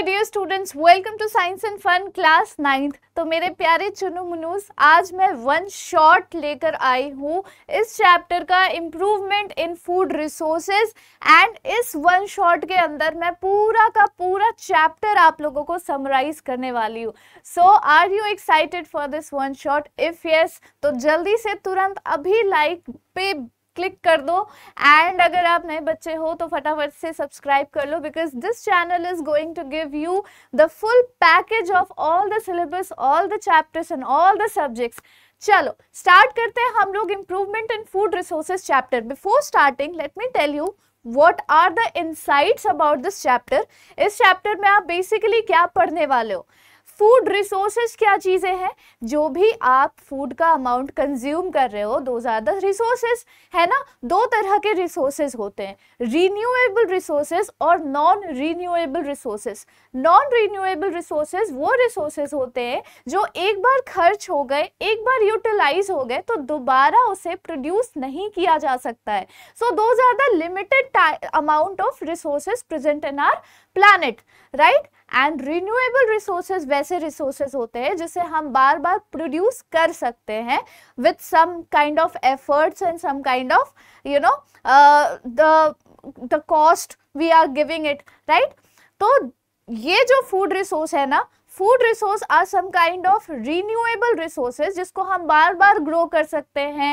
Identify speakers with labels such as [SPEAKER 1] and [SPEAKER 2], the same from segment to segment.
[SPEAKER 1] My dear students welcome to science and fun class ninth तो मेरे प्यारे चुनु मुनूस आज मैं वन शॉट लेकर आई हूँ इस चैप्टर का improvement in food resources and इस वन शॉट के अंदर मैं पूरा का पूरा चैप्टर आप लोगों को समराइज करने वाली हूँ so are you excited for this one shot if yes तो जल्दी से तुरंत अभी लाइक like पे क्लिक कर दो एंड अगर आप नए बच्चे हो तो फटाफट से सब्सक्राइब कर लो because this channel is going to give you the full package of all the syllabus all the chapters and all the subjects चलो स्टार्ट करते हैं हम लोग improvement in food resources chapter before starting let me tell you what are the insights about this chapter इस chapter में आप basically क्या पढ़ने वाले हो फूड रिसोर्सेज क्या चीज़ें हैं जो भी आप फूड का अमाउंट कंज्यूम कर रहे हो दो ज़्यादा रिसोर्सेज है ना दो तरह के रिसोर्सेज होते हैं रीन्यूएबल रिसोर्सेज और non renewable resources non renewable resources वो रिसोर्सेज होते हैं जो एक बार खर्च हो गए एक बार यूटिलाइज हो गए तो दोबारा उसे प्रोड्यूस नहीं किया जा सकता है सो दो ज़्यादा limited amount of resources present in our planet right and renewable resources वैसे रिसोर्सेज होते हैं जिसे हम बार बार प्रोड्यूस कर सकते हैं with some kind of efforts and some kind of you know the the cost we are giving it right तो ये जो फूड रिसोर्स है ना food resource are some kind of renewable resources जिसको हम बार बार ग्रो कर सकते हैं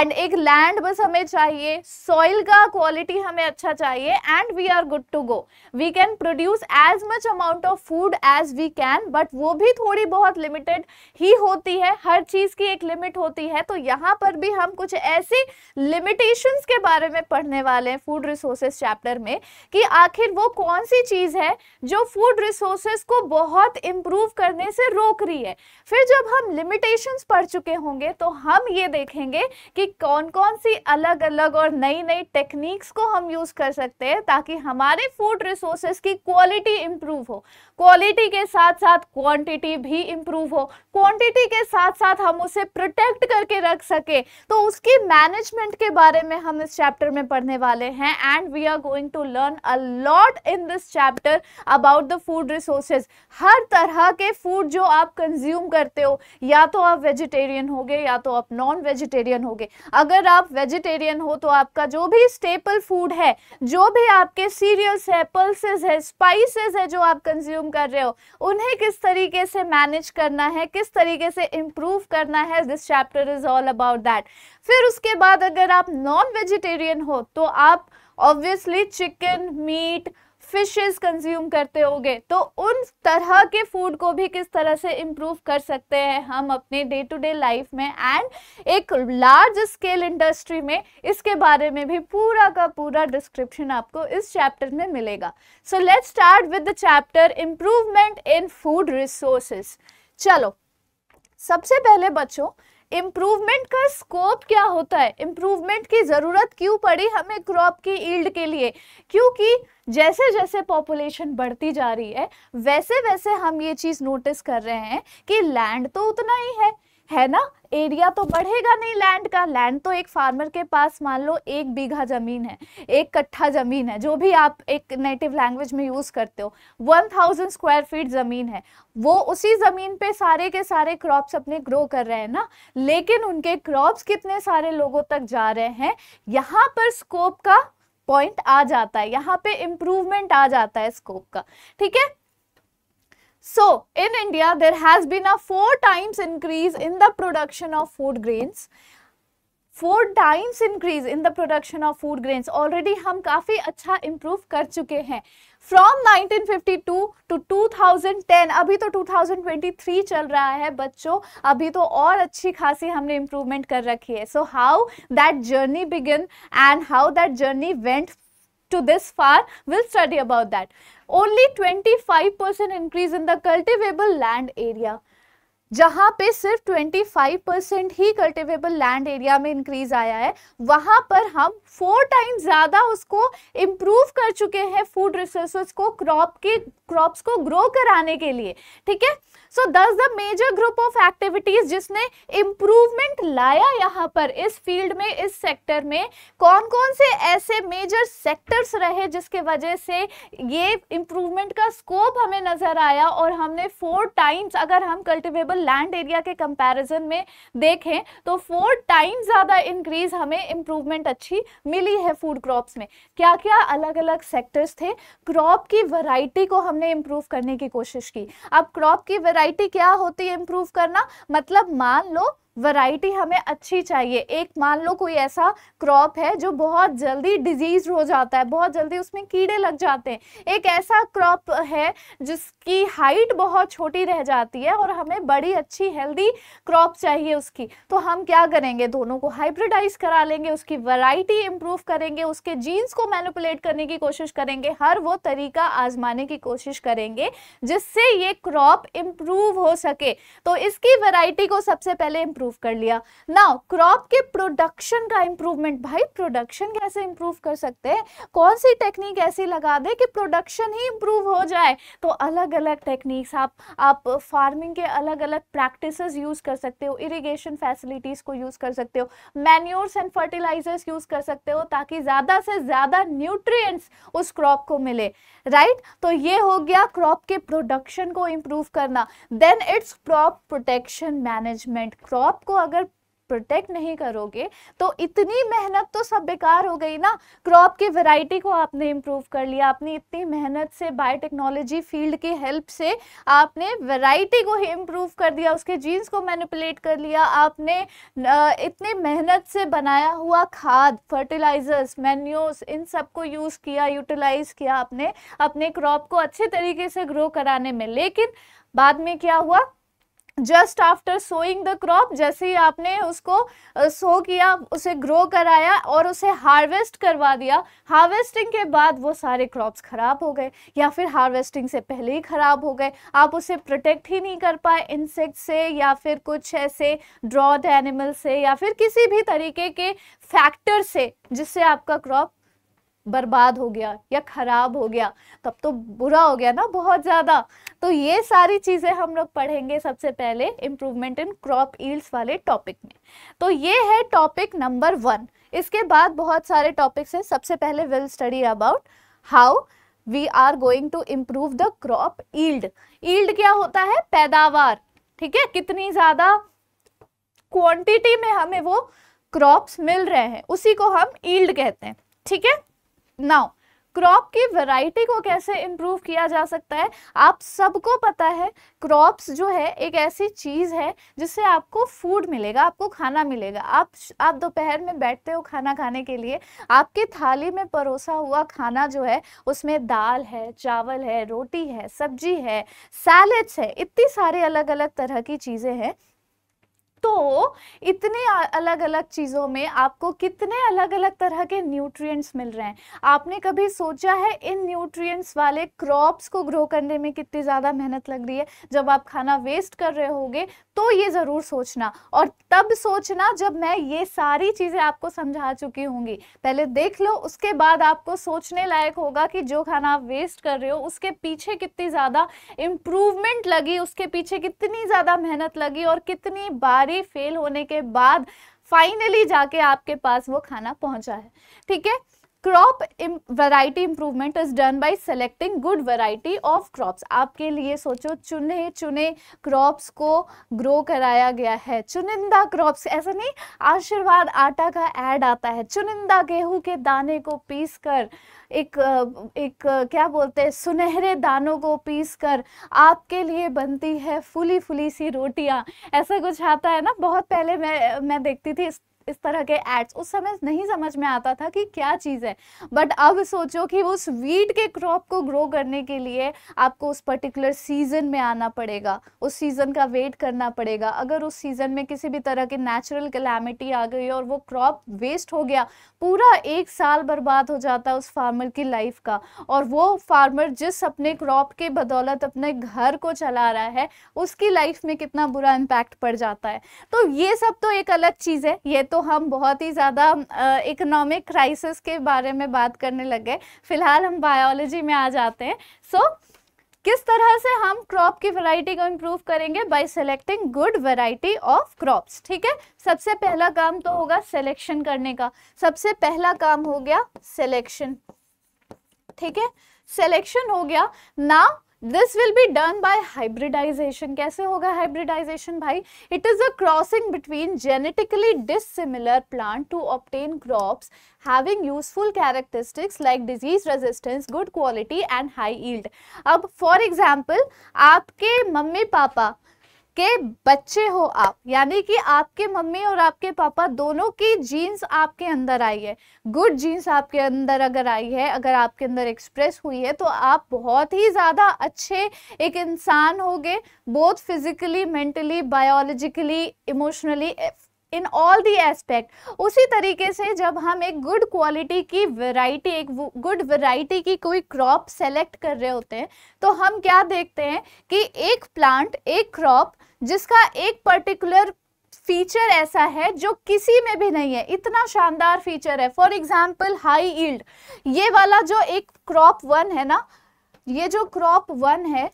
[SPEAKER 1] एंड एक लैंड बस हमें चाहिए सॉइल का क्वालिटी हमें अच्छा चाहिए and we are good to go we can produce as much amount of food as we can but वो भी थोड़ी बहुत लिमिटेड ही होती है हर चीज़ की एक लिमिट होती है तो यहाँ पर भी हम कुछ ऐसी लिमिटेशन के बारे में पढ़ने वाले हैं फूड रिसोर्सेज चैप्टर में कि आखिर वो कौन सी चीज़ है जो फूड रिसोर्सेज को बहुत इम्प्रूव करने से रोक रही है फिर जब हम लिमिटेशंस पढ़ चुके होंगे तो हम ये देखेंगे कि कौन कौन सी अलग अलग और नई नई टेक्निक्स को हम यूज़ कर सकते हैं ताकि हमारे फूड रिसोर्सेज की क्वालिटी इम्प्रूव हो क्वालिटी के साथ साथ क्वान्टिटी भी इम्प्रूव हो क्वान्टिटी के साथ साथ हम उसे प्रोटेक्ट करके रख सके तो उसकी मैनेजमेंट के बारे में हम इस चैप्टर में पढ़ने वाले हैं and we are going to learn a lot in this chapter about the food resources हर तरह तरह के फूड जो आप कंज्यूम करते हो या तो आप वेजिटेरियन हो गए या तो आप नॉन वेजिटेरियन हो गए अगर आप वेजिटेरियन हो तो आपका जो भी स्टेपल फूड है जो भी आपके सीरियल्स है पल्सेज है स्पाइसेस है जो आप कंज्यूम कर रहे हो उन्हें किस तरीके से मैनेज करना है किस तरीके से इम्प्रूव करना है this chapter is all about that फिर उसके बाद अगर आप नॉन वेजिटेरियन हो तो आप obviously chicken meat fishes consume करते होगे तो उन तरह के फूड को भी किस तरह से इम्प्रूव कर सकते हैं हम अपने डे टू डे लाइफ में एंड एक लार्ज स्केल इंडस्ट्री में इसके बारे में भी पूरा का पूरा डिस्क्रिप्शन आपको इस चैप्टर में मिलेगा so let's start with the chapter improvement in food resources चलो सबसे पहले बच्चों इम्प्रूवमेंट का स्कोप क्या होता है इम्प्रूवमेंट की ज़रूरत क्यों पड़ी हमें क्रॉप की ईल्ड के लिए क्योंकि जैसे जैसे पॉपुलेशन बढ़ती जा रही है वैसे वैसे हम ये चीज़ नोटिस कर रहे हैं कि लैंड तो उतना ही है है ना एरिया तो बढ़ेगा नहीं लैंड का लैंड तो एक फार्मर के पास मान लो एक बीघा जमीन है एक कट्ठा जमीन है जो भी आप एक नेटिव लैंग्वेज में यूज करते हो वन थाउजेंड स्क्वायर फीट जमीन है वो उसी जमीन पे सारे के सारे क्रॉप्स अपने ग्रो कर रहे हैं ना लेकिन उनके क्रॉप्स कितने सारे लोगों तक जा रहे हैं यहाँ पर स्कोप का पॉइंट आ जाता है यहाँ पे इम्प्रूवमेंट आ जाता है स्कोप का ठीक है So, in India, there has been a four times increase in the production of food grains. Four times increase in the production of food grains already हम काफ़ी अच्छा इम्प्रूव कर चुके हैं from 1952 to two two thousand ten अभी तो two thousand twenty three चल रहा है बच्चों अभी तो और अच्छी खासी हमने इम्प्रूवमेंट कर रखी है so how that journey begin and how that journey went to this far, we'll study about that. Only 25% increase in the cultivable land area. जहाँ पे सिर्फ 25 ही कल्टिवेबल लैंड एरिया में इंक्रीज आया है वहाँ पर हम फोर टाइम्स ज़्यादा उसको इम्प्रूव कर चुके हैं फूड रिसोर्स को क्रॉप के क्रॉप्स को ग्रो कराने के लिए ठीक है so this the major group of activities जिसने इम्प्रूवमेंट लाया यहाँ पर इस फील्ड में इस सेक्टर में कौन कौन से ऐसे मेजर सेक्टर्स रहे जिसके वजह से ये इम्प्रूवमेंट का स्कोप हमें नज़र आया और हमने फोर टाइम्स अगर हम कल्टिवेबल लैंड एरिया के कंपेरिजन में देखें तो फोर टाइम्स ज़्यादा इंक्रीज हमें इम्प्रूवमेंट अच्छी मिली है फूड क्रॉप्स में क्या क्या अलग अलग सेक्टर्स थे क्रॉप की वराइटी को हमने इम्प्रूव करने की कोशिश की अब क्रॉप की वैरायटी वैरायटी क्या होती है इंप्रूव करना मतलब मान लो वैरायटी हमें अच्छी चाहिए एक मान लो कोई ऐसा क्रॉप है जो बहुत जल्दी डिजीज हो जाता है बहुत जल्दी उसमें कीड़े लग जाते हैं एक ऐसा क्रॉप है जिसकी हाइट बहुत छोटी रह जाती है और हमें बड़ी अच्छी हेल्दी क्रॉप चाहिए उसकी तो हम क्या करेंगे दोनों को हाइब्रिडाइज करा लेंगे उसकी वराइटी इम्प्रूव करेंगे उसके जीन्स को मैनिपुलेट करने की कोशिश करेंगे हर वो तरीका आजमाने की कोशिश करेंगे जिससे ये क्रॉप इम्प्रूव हो सके तो इसकी वराइटी को सबसे पहले इम्प्रूव इंप्रूव कर लिया नाउ क्रॉप के प्रोडक्शन का इंप्रूवमेंट भाई प्रोडक्शन कैसे इंप्रूव कर सकते हैं कौन सी टेक्निक ऐसी लगा दे कि प्रोडक्शन ही इंप्रूव हो जाए तो अलग अलग टेक्निक्स आप आप फार्मिंग के अलग अलग प्रैक्टिस यूज कर सकते हो इरीगेशन फैसिलिटीज को यूज कर सकते हो मैन्योर्स एंड फर्टिलाइजर्स यूज कर सकते हो ताकि ज्यादा से ज्यादा न्यूट्रिय उस क्रॉप को मिले राइट right? तो ये हो गया क्रॉप के प्रोडक्शन को इंप्रूव करना then it's crop protection management crop आप को अगर प्रोटेक्ट नहीं करोगे तो इतनी मेहनत तो सब बेकार हो गई ना क्रॉप की वैरायटी को आपने इम्प्रूव कर लिया आपने इतनी मेहनत से बायोटेक्नोलॉजी फील्ड की हेल्प से आपने वैरायटी को ही इम्प्रूव कर दिया उसके जीन्स को मैनिपुलेट कर लिया आपने इतनी मेहनत से बनाया हुआ खाद फर्टिलाइजर्स मैन्यूस इन सब को यूज़ किया यूटिलाइज किया आपने अपने क्रॉप को अच्छे तरीके से ग्रो कराने में लेकिन बाद में क्या हुआ just after sowing the crop जैसे ही आपने उसको सो किया उसे ग्रो कराया और उसे हार्वेस्ट करवा दिया हार्वेस्टिंग के बाद वो सारे क्रॉप्स ख़राब हो गए या फिर हार्वेस्टिंग से पहले ही ख़राब हो गए आप उसे प्रोटेक्ट ही नहीं कर पाए इंसेक्ट से या फिर कुछ ऐसे ड्रॉड एनिमल से या फिर किसी भी तरीके के फैक्टर से जिससे आपका क्रॉप बर्बाद हो गया या खराब हो गया तब तो बुरा हो गया ना बहुत ज़्यादा तो ये सारी चीज़ें हम लोग पढ़ेंगे सबसे पहले इम्प्रूवमेंट इन क्रॉप ईल्स वाले टॉपिक में तो ये है टॉपिक नंबर वन इसके बाद बहुत सारे टॉपिक्स हैं सबसे पहले will study about how we are going to improve the crop yield yield क्या होता है पैदावार ठीक है कितनी ज़्यादा क्वांटिटी में हमें वो क्रॉप्स मिल रहे हैं उसी को हम ईल्ड कहते हैं ठीक है नाउ क्रॉप की वैरायटी को कैसे इम्प्रूव किया जा सकता है आप सबको पता है क्रॉप्स जो है एक ऐसी चीज़ है जिससे आपको फूड मिलेगा आपको खाना मिलेगा आप आप दोपहर में बैठते हो खाना खाने के लिए आपकी थाली में परोसा हुआ खाना जो है उसमें दाल है चावल है रोटी है सब्जी है सैलड्स है इतनी सारे अलग अलग तरह की चीज़ें हैं तो इतने अलग अलग चीज़ों में आपको कितने अलग अलग तरह के न्यूट्रिएंट्स मिल रहे हैं आपने कभी सोचा है इन न्यूट्रिएंट्स वाले क्रॉप्स को ग्रो करने में कितनी ज़्यादा मेहनत लग रही है जब आप खाना वेस्ट कर रहे होगे तो ये ज़रूर सोचना और तब सोचना जब मैं ये सारी चीज़ें आपको समझा चुकी होंगी पहले देख लो उसके बाद आपको सोचने लायक होगा कि जो खाना आप वेस्ट कर रहे हो उसके पीछे कितनी ज़्यादा इम्प्रूवमेंट लगी उसके पीछे कितनी ज़्यादा मेहनत लगी और कितनी बारी भी फेल होने के बाद फाइनली जाके आपके पास वो खाना पहुंचा है ठीक है crop variety improvement is done by selecting good variety of crops आपके लिए सोचो चुने चुने क्रॉप्स को ग्रो कराया गया है चुनिंदा क्रॉप्स ऐसा नहीं आशीर्वाद आटा का ऐड आता है चुनिंदा गेहूं के दाने को पीस कर एक एक क्या बोलते हैं सुनहरे दानों को पीस कर आपके लिए बनती है फुली फुली सी रोटियां ऐसा कुछ आता है ना बहुत पहले मैं मैं देखती थी इस तरह के एड्स उस समय नहीं समझ में आता था कि क्या चीज़ है बट अब सोचो कि उस वीट के क्रॉप को ग्रो करने के लिए आपको उस पर्टिकुलर सीज़न में आना पड़ेगा उस सीज़न का वेट करना पड़ेगा अगर उस सीज़न में किसी भी तरह की नेचुरल कलेमिटी आ गई और वो क्रॉप वेस्ट हो गया पूरा एक साल बर्बाद हो जाता है उस फार्मर की लाइफ का और वो फार्मर जिस अपने क्रॉप के बदौलत अपने घर को चला रहा है उसकी लाइफ में कितना बुरा इम्पैक्ट पड़ जाता है तो ये सब तो एक अलग चीज़ है ये तो तो हम बहुत ही ज़्यादा इकोनॉमिक क्राइसिस के बारे में बात करने लग गए फिलहाल हम बायोलॉजी में आ जाते हैं सो so, किस तरह से हम क्रॉप की वैरायटी को इम्प्रूव करेंगे by selecting good variety of crops ठीक है सबसे पहला काम तो होगा सिलेक्शन करने का सबसे पहला काम हो गया सिलेक्शन ठीक है सिलेक्शन हो गया now this will be done by hybridisation कैसे होगा हाइब्रिडाइजेशन भाई it is a crossing between genetically dissimilar plant to obtain crops having useful characteristics like disease resistance good quality and high yield अब for example आपके mummy papa के बच्चे हो आप यानी कि आपके मम्मी और आपके पापा दोनों की जीन्स आपके अंदर आई है गुड जीन्स आपके अंदर अगर आई है अगर आपके अंदर एक्सप्रेस हुई है तो आप बहुत ही ज़्यादा अच्छे एक इंसान गए both physically mentally biologically emotionally in all the aspect उसी तरीके से जब हम एक गुड क्वालिटी की वैरायटी एक गुड वैरायटी की कोई क्रॉप सेलेक्ट कर रहे होते हैं तो हम क्या देखते हैं कि एक प्लांट एक क्रॉप जिसका एक पर्टिकुलर फीचर ऐसा है जो किसी में भी नहीं है इतना शानदार फीचर है फॉर एग्जाम्पल हाई ईल्ड ये वाला जो एक क्रॉप वन है ना ये जो क्रॉप वन है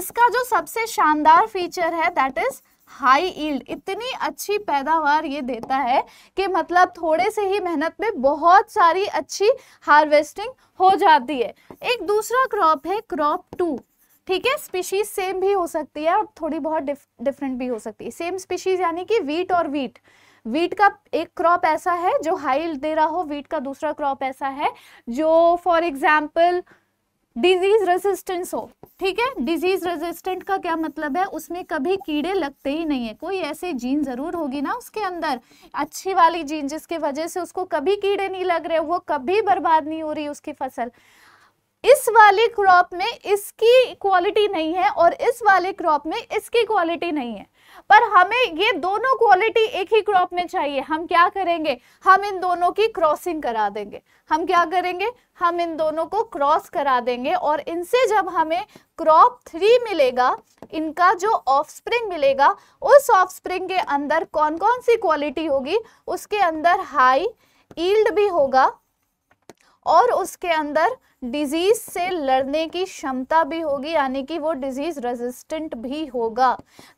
[SPEAKER 1] इसका जो सबसे शानदार फीचर है दैट इज हाई ईल्ड इतनी अच्छी पैदावार ये देता है कि मतलब थोड़े से ही मेहनत में बहुत सारी अच्छी हार्वेस्टिंग हो जाती है एक दूसरा क्रॉप है क्रॉप टू ठीक है स्पीशीज सेम भी हो सकती है और थोड़ी बहुत डिफरेंट भी हो सकती है सेम स्पीशीज यानी कि वीट और वीट वीट का एक क्रॉप ऐसा है जो हाई दे रहा हो वीट का दूसरा क्रॉप ऐसा है जो फॉर एग्जाम्पल डिजीज रेजिस्टेंस हो ठीक है डिजीज रेजिस्टेंट का क्या मतलब है उसमें कभी कीड़े लगते ही नहीं है कोई ऐसे जीन जरूर होगी ना उसके अंदर अच्छी वाली जीन जिसके वजह से उसको कभी कीड़े नहीं लग रहे वो कभी बर्बाद नहीं हो रही उसकी फसल इस वाले क्रॉप में इसकी क्वालिटी नहीं है और इस वाले क्रॉप में इसकी क्वालिटी नहीं है पर हमें ये दोनों क्वालिटी एक ही क्रॉप में चाहिए हम क्या करेंगे हम इन दोनों की क्रॉसिंग करा देंगे हम क्या करेंगे हम इन दोनों को क्रॉस करा देंगे और इनसे जब हमें क्रॉप थ्री मिलेगा इनका जो ऑफस्प्रिंग मिलेगा उस ऑफस्प्रिंग के अंदर कौन कौन सी क्वालिटी होगी उसके अंदर हाई ईल्ड भी होगा और उसके अंदर डिजीज से लड़ने की क्षमता भी होगी यानी कि वो डिजीज रेजिस्टेंट भी होगा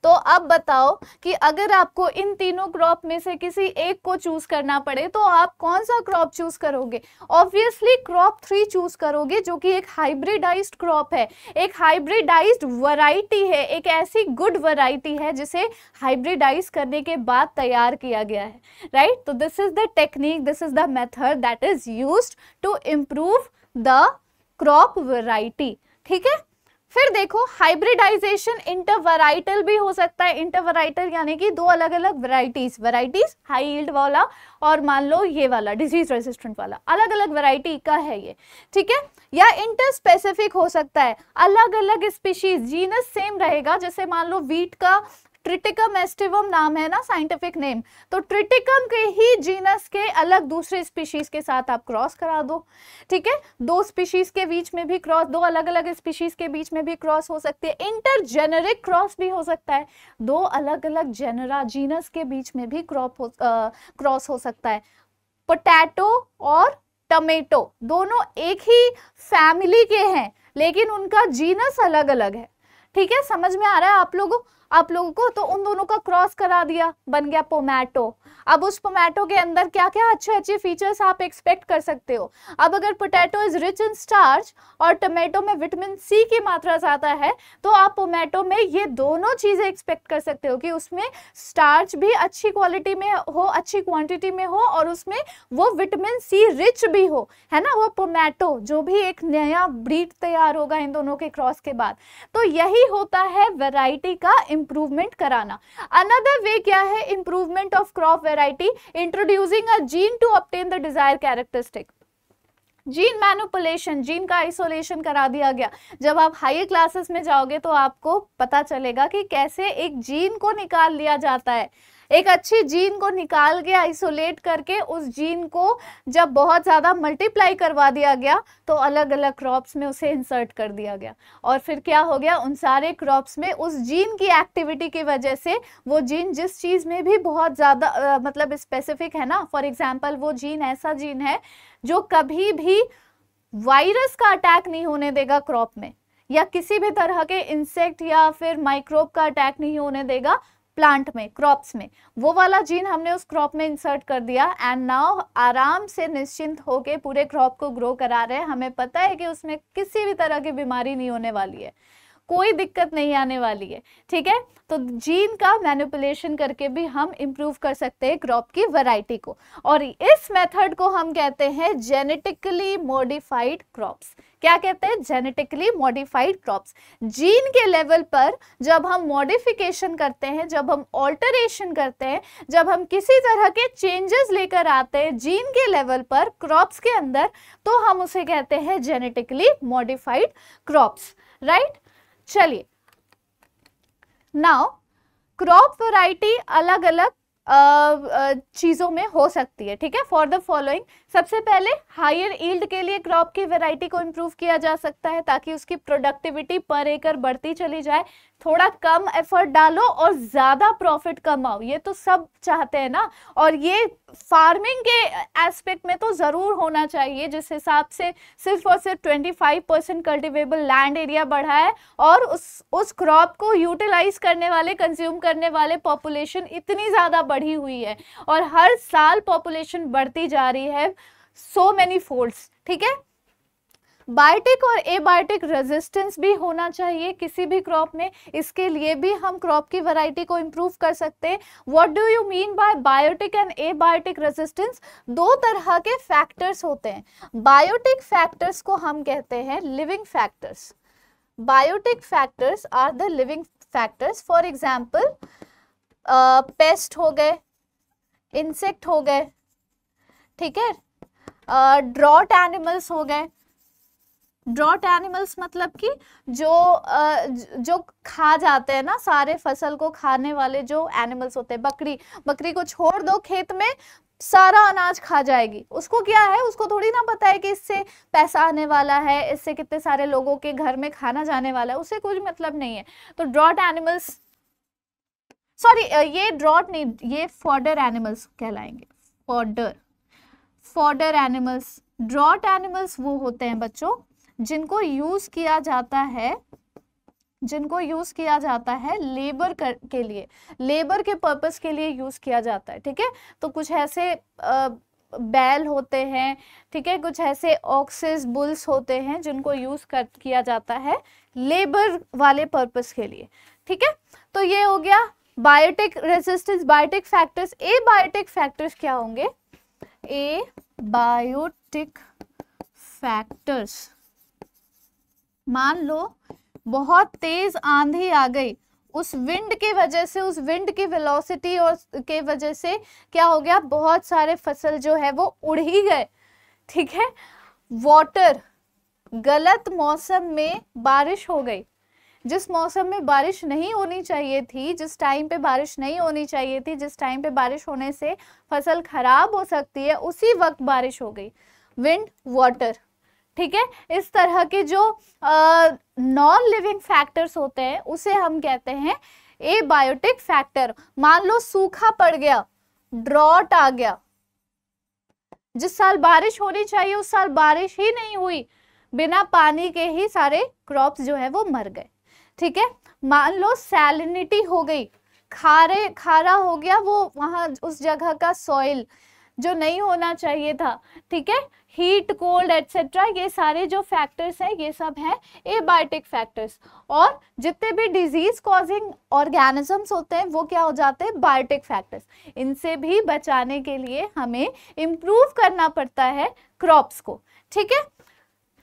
[SPEAKER 1] तो अब बताओ कि अगर आपको इन तीनों क्रॉप में से किसी एक को चूज करना पड़े तो आप कौन सा क्रॉप चूज करोगे ऑब्वियसली क्रॉप थ्री चूज करोगे जो कि एक हाइब्रिडाइज क्रॉप है एक हाइब्रिडाइज्ड वराइटी है एक ऐसी गुड वराइटी है जिसे हाइब्रिडाइज करने के बाद तैयार किया गया है राइट तो this is the technique this is the method that is use to improve the crop variety ठीक है फिर देखो हाइब्रिडाइजेशन इंटरवराइटल भी हो सकता है इंटरवराइटल यानी कि दो अलग अलग वराइटीज वराइटीज हाई यील्ड वाला और मान लो ये वाला डिजीज रेजिस्टेंट वाला अलग अलग वराइटी का है ये ठीक है या इंटर स्पेसिफिक हो सकता है अलग अलग स्पीशीज जीनस सेम रहेगा जैसे मान लो वीट का ट्रिटिकम एस्टिवम नाम है ना साइंटिफिक नेम तो ट्रिटिकम के ही जीनस के अलग दूसरे स्पीशीज के साथ आप क्रॉस करा दो ठीक है दो स्पीशीज के बीच में भी क्रॉस दो अलग अलग स्पीशीज के बीच में भी क्रॉस हो सकती है इंटरजेनरिक क्रॉस भी हो सकता है दो अलग अलग जेनरा जीनस के बीच में भी क्रॉप हो क्रॉस हो सकता है पोटैटो और टमेटो दोनों एक ही फैमिली के हैं लेकिन उनका जीनस अलग अलग है ठीक है समझ में आ रहा है आप लोगों आप लोगों को तो उन दोनों का क्रॉस करा दिया बन गया पोमैटो अब उस पोमेटो के अंदर क्या क्या अच्छे अच्छे फीचर्स आप एक्सपेक्ट कर सकते हो अब अगर potato is rich in starch और टोमेटो में विटामिन सी की मात्रा ज़्यादा है तो आप पोमेटो में ये दोनों चीज़ें एक्सपेक्ट कर सकते हो कि उसमें स्टार्च भी अच्छी क्वालिटी में हो अच्छी क्वांटिटी में हो और उसमें वो विटामिन सी रिच भी हो है ना वो पोमेटो जो भी एक नया ब्रीड तैयार होगा इन दोनों के क्रॉस के बाद तो यही होता है वेराइटी का इम्प्रूवमेंट कराना अनदर वे क्या है improvement of crop variety variety introducing a gene to obtain the desire characteristic gene manipulation gene का आइसोलेशन करा दिया गया जब आप हाई क्लासेस में जाओगे तो आपको पता चलेगा कि कैसे एक जीन को निकाल लिया जाता है एक अच्छी जीन को निकाल के आइसोलेट करके उस जीन को जब बहुत ज़्यादा मल्टीप्लाई करवा दिया गया तो अलग अलग क्रॉप्स में उसे इंसर्ट कर दिया गया और फिर क्या हो गया उन सारे क्रॉप्स में उस जीन की एक्टिविटी की वजह से वो जीन जिस चीज़ में भी बहुत ज़्यादा मतलब स्पेसिफिक है ना फॉर एग्जाम्पल वो जीन ऐसा जीन है जो कभी भी वायरस का अटैक नहीं होने देगा क्रॉप में या किसी भी तरह के इंसेक्ट या फिर माइक्रोब का अटैक नहीं होने देगा प्लांट में क्रॉप्स में वो वाला जीन हमने उस क्रॉप में इंसर्ट कर दिया एंड नाउ आराम से निश्चिंत होके पूरे क्रॉप को ग्रो करा रहे हैं हमें पता है कि उसमें किसी भी तरह की बीमारी नहीं होने वाली है कोई दिक्कत नहीं आने वाली है ठीक है तो जीन का मैनिपुलेशन करके भी हम इम्प्रूव कर सकते हैं क्रॉप की वैरायटी को और इस मेथड को हम कहते हैं जेनेटिकली मॉडिफाइड क्रॉप्स क्या कहते हैं जेनेटिकली मॉडिफाइड क्रॉप्स जीन के लेवल पर जब हम मॉडिफिकेशन करते हैं जब हम ऑल्टरेशन करते हैं जब हम किसी तरह के चेंजेस लेकर आते हैं जीन के लेवल पर क्रॉप्स के अंदर तो हम उसे कहते हैं जेनेटिकली मॉडिफाइड क्रॉप्स राइट चलिए नाउ क्रॉप वैरायटी अलग अलग चीज़ों में हो सकती है ठीक है फॉर द फॉलोइंग सबसे पहले हायर ईल्ड के लिए क्रॉप की वैरायटी को इम्प्रूव किया जा सकता है ताकि उसकी प्रोडक्टिविटी पर एकड़ बढ़ती चली जाए थोड़ा कम एफर्ट डालो और ज़्यादा प्रॉफिट कमाओ ये तो सब चाहते हैं ना और ये फार्मिंग के एस्पेक्ट में तो ज़रूर होना चाहिए जिस हिसाब से सिर्फ और सिर्फ five percent cultivable land area बढ़ा है और उस उस क्रॉप को यूटिलाइज करने वाले कंज्यूम करने वाले पॉपुलेशन इतनी ज़्यादा बढ़ी हुई है और हर साल पॉपुलेशन बढ़ती जा रही है सो मैनी फोल्ड्स ठीक है बायोटिक और एबायोटिक रेजिस्टेंस भी होना चाहिए किसी भी क्रॉप में इसके लिए भी हम क्रॉप की वैरायटी को इम्प्रूव कर सकते हैं what do you mean by biotic and abiotic resistance दो तरह के फैक्टर्स होते हैं बायोटिक फैक्टर्स को हम कहते हैं living factors biotic factors are the living factors for example pest हो गए इंसेक्ट हो गए ठीक है ड्रॉट एनिमल्स हो गए ड्रॉट एनिमल्स मतलब कि जो जो खा जाते हैं ना सारे फसल को खाने वाले जो एनिमल्स होते हैं बकरी बकरी को छोड़ दो खेत में सारा अनाज खा जाएगी उसको क्या है उसको थोड़ी ना पता है कि इससे पैसा आने वाला है इससे कितने सारे लोगों के घर में खाना जाने वाला है उसे कुछ मतलब नहीं है तो ड्रॉट एनिमल्स सॉरी ये ड्रॉट नहीं ये फॉर्डर एनिमल्स कहलाएंगे fodder fodder animals drought animals वो होते हैं बच्चों जिनको यूज किया जाता है जिनको यूज किया जाता है लेबर कर के लिए लेबर के पर्पस के लिए यूज किया जाता है ठीक है तो कुछ ऐसे आ, बैल होते हैं ठीक है कुछ ऐसे ऑक्सेस बुल्स होते हैं जिनको यूज कर किया जाता है लेबर वाले पर्पस के लिए ठीक है तो ये हो गया biotic resistance biotic factors abiotic factors क्या होंगे ए बायोटिक फैक्टर्स मान लो बहुत तेज आंधी आ गई उस विंड की वजह से उस विंड की वेलोसिटी और के वजह से क्या हो गया बहुत सारे फसल जो है वो उड़ ही गए ठीक है वाटर गलत मौसम में बारिश हो गई जिस मौसम में बारिश नहीं होनी चाहिए थी जिस टाइम पे बारिश नहीं होनी चाहिए थी जिस टाइम पे बारिश होने से फसल खराब हो सकती है उसी वक्त बारिश हो गई विंड वाटर ठीक है इस तरह के जो नॉन लिविंग फैक्टर्स होते हैं उसे हम कहते हैं ए बायोटिक फैक्टर मान लो सूखा पड़ गया ड्रॉट आ गया जिस साल बारिश होनी चाहिए उस साल बारिश ही नहीं हुई बिना पानी के ही सारे क्रॉप्स जो है वो मर गए ठीक है मान लो सैलिनिटी हो गई खारे खारा हो गया वो वहां उस जगह का सॉइल जो नहीं होना चाहिए था ठीक है हीट कोल्ड एट्सेट्रा ये सारे जो फैक्टर्स हैं ये सब हैं एबायोटिक फैक्टर्स और जितने भी डिजीज कॉजिंग ऑर्गेनिजम्स होते हैं वो क्या हो जाते हैं बायोटिक फैक्टर्स इनसे भी बचाने के लिए हमें इम्प्रूव करना पड़ता है क्रॉप्स को ठीक है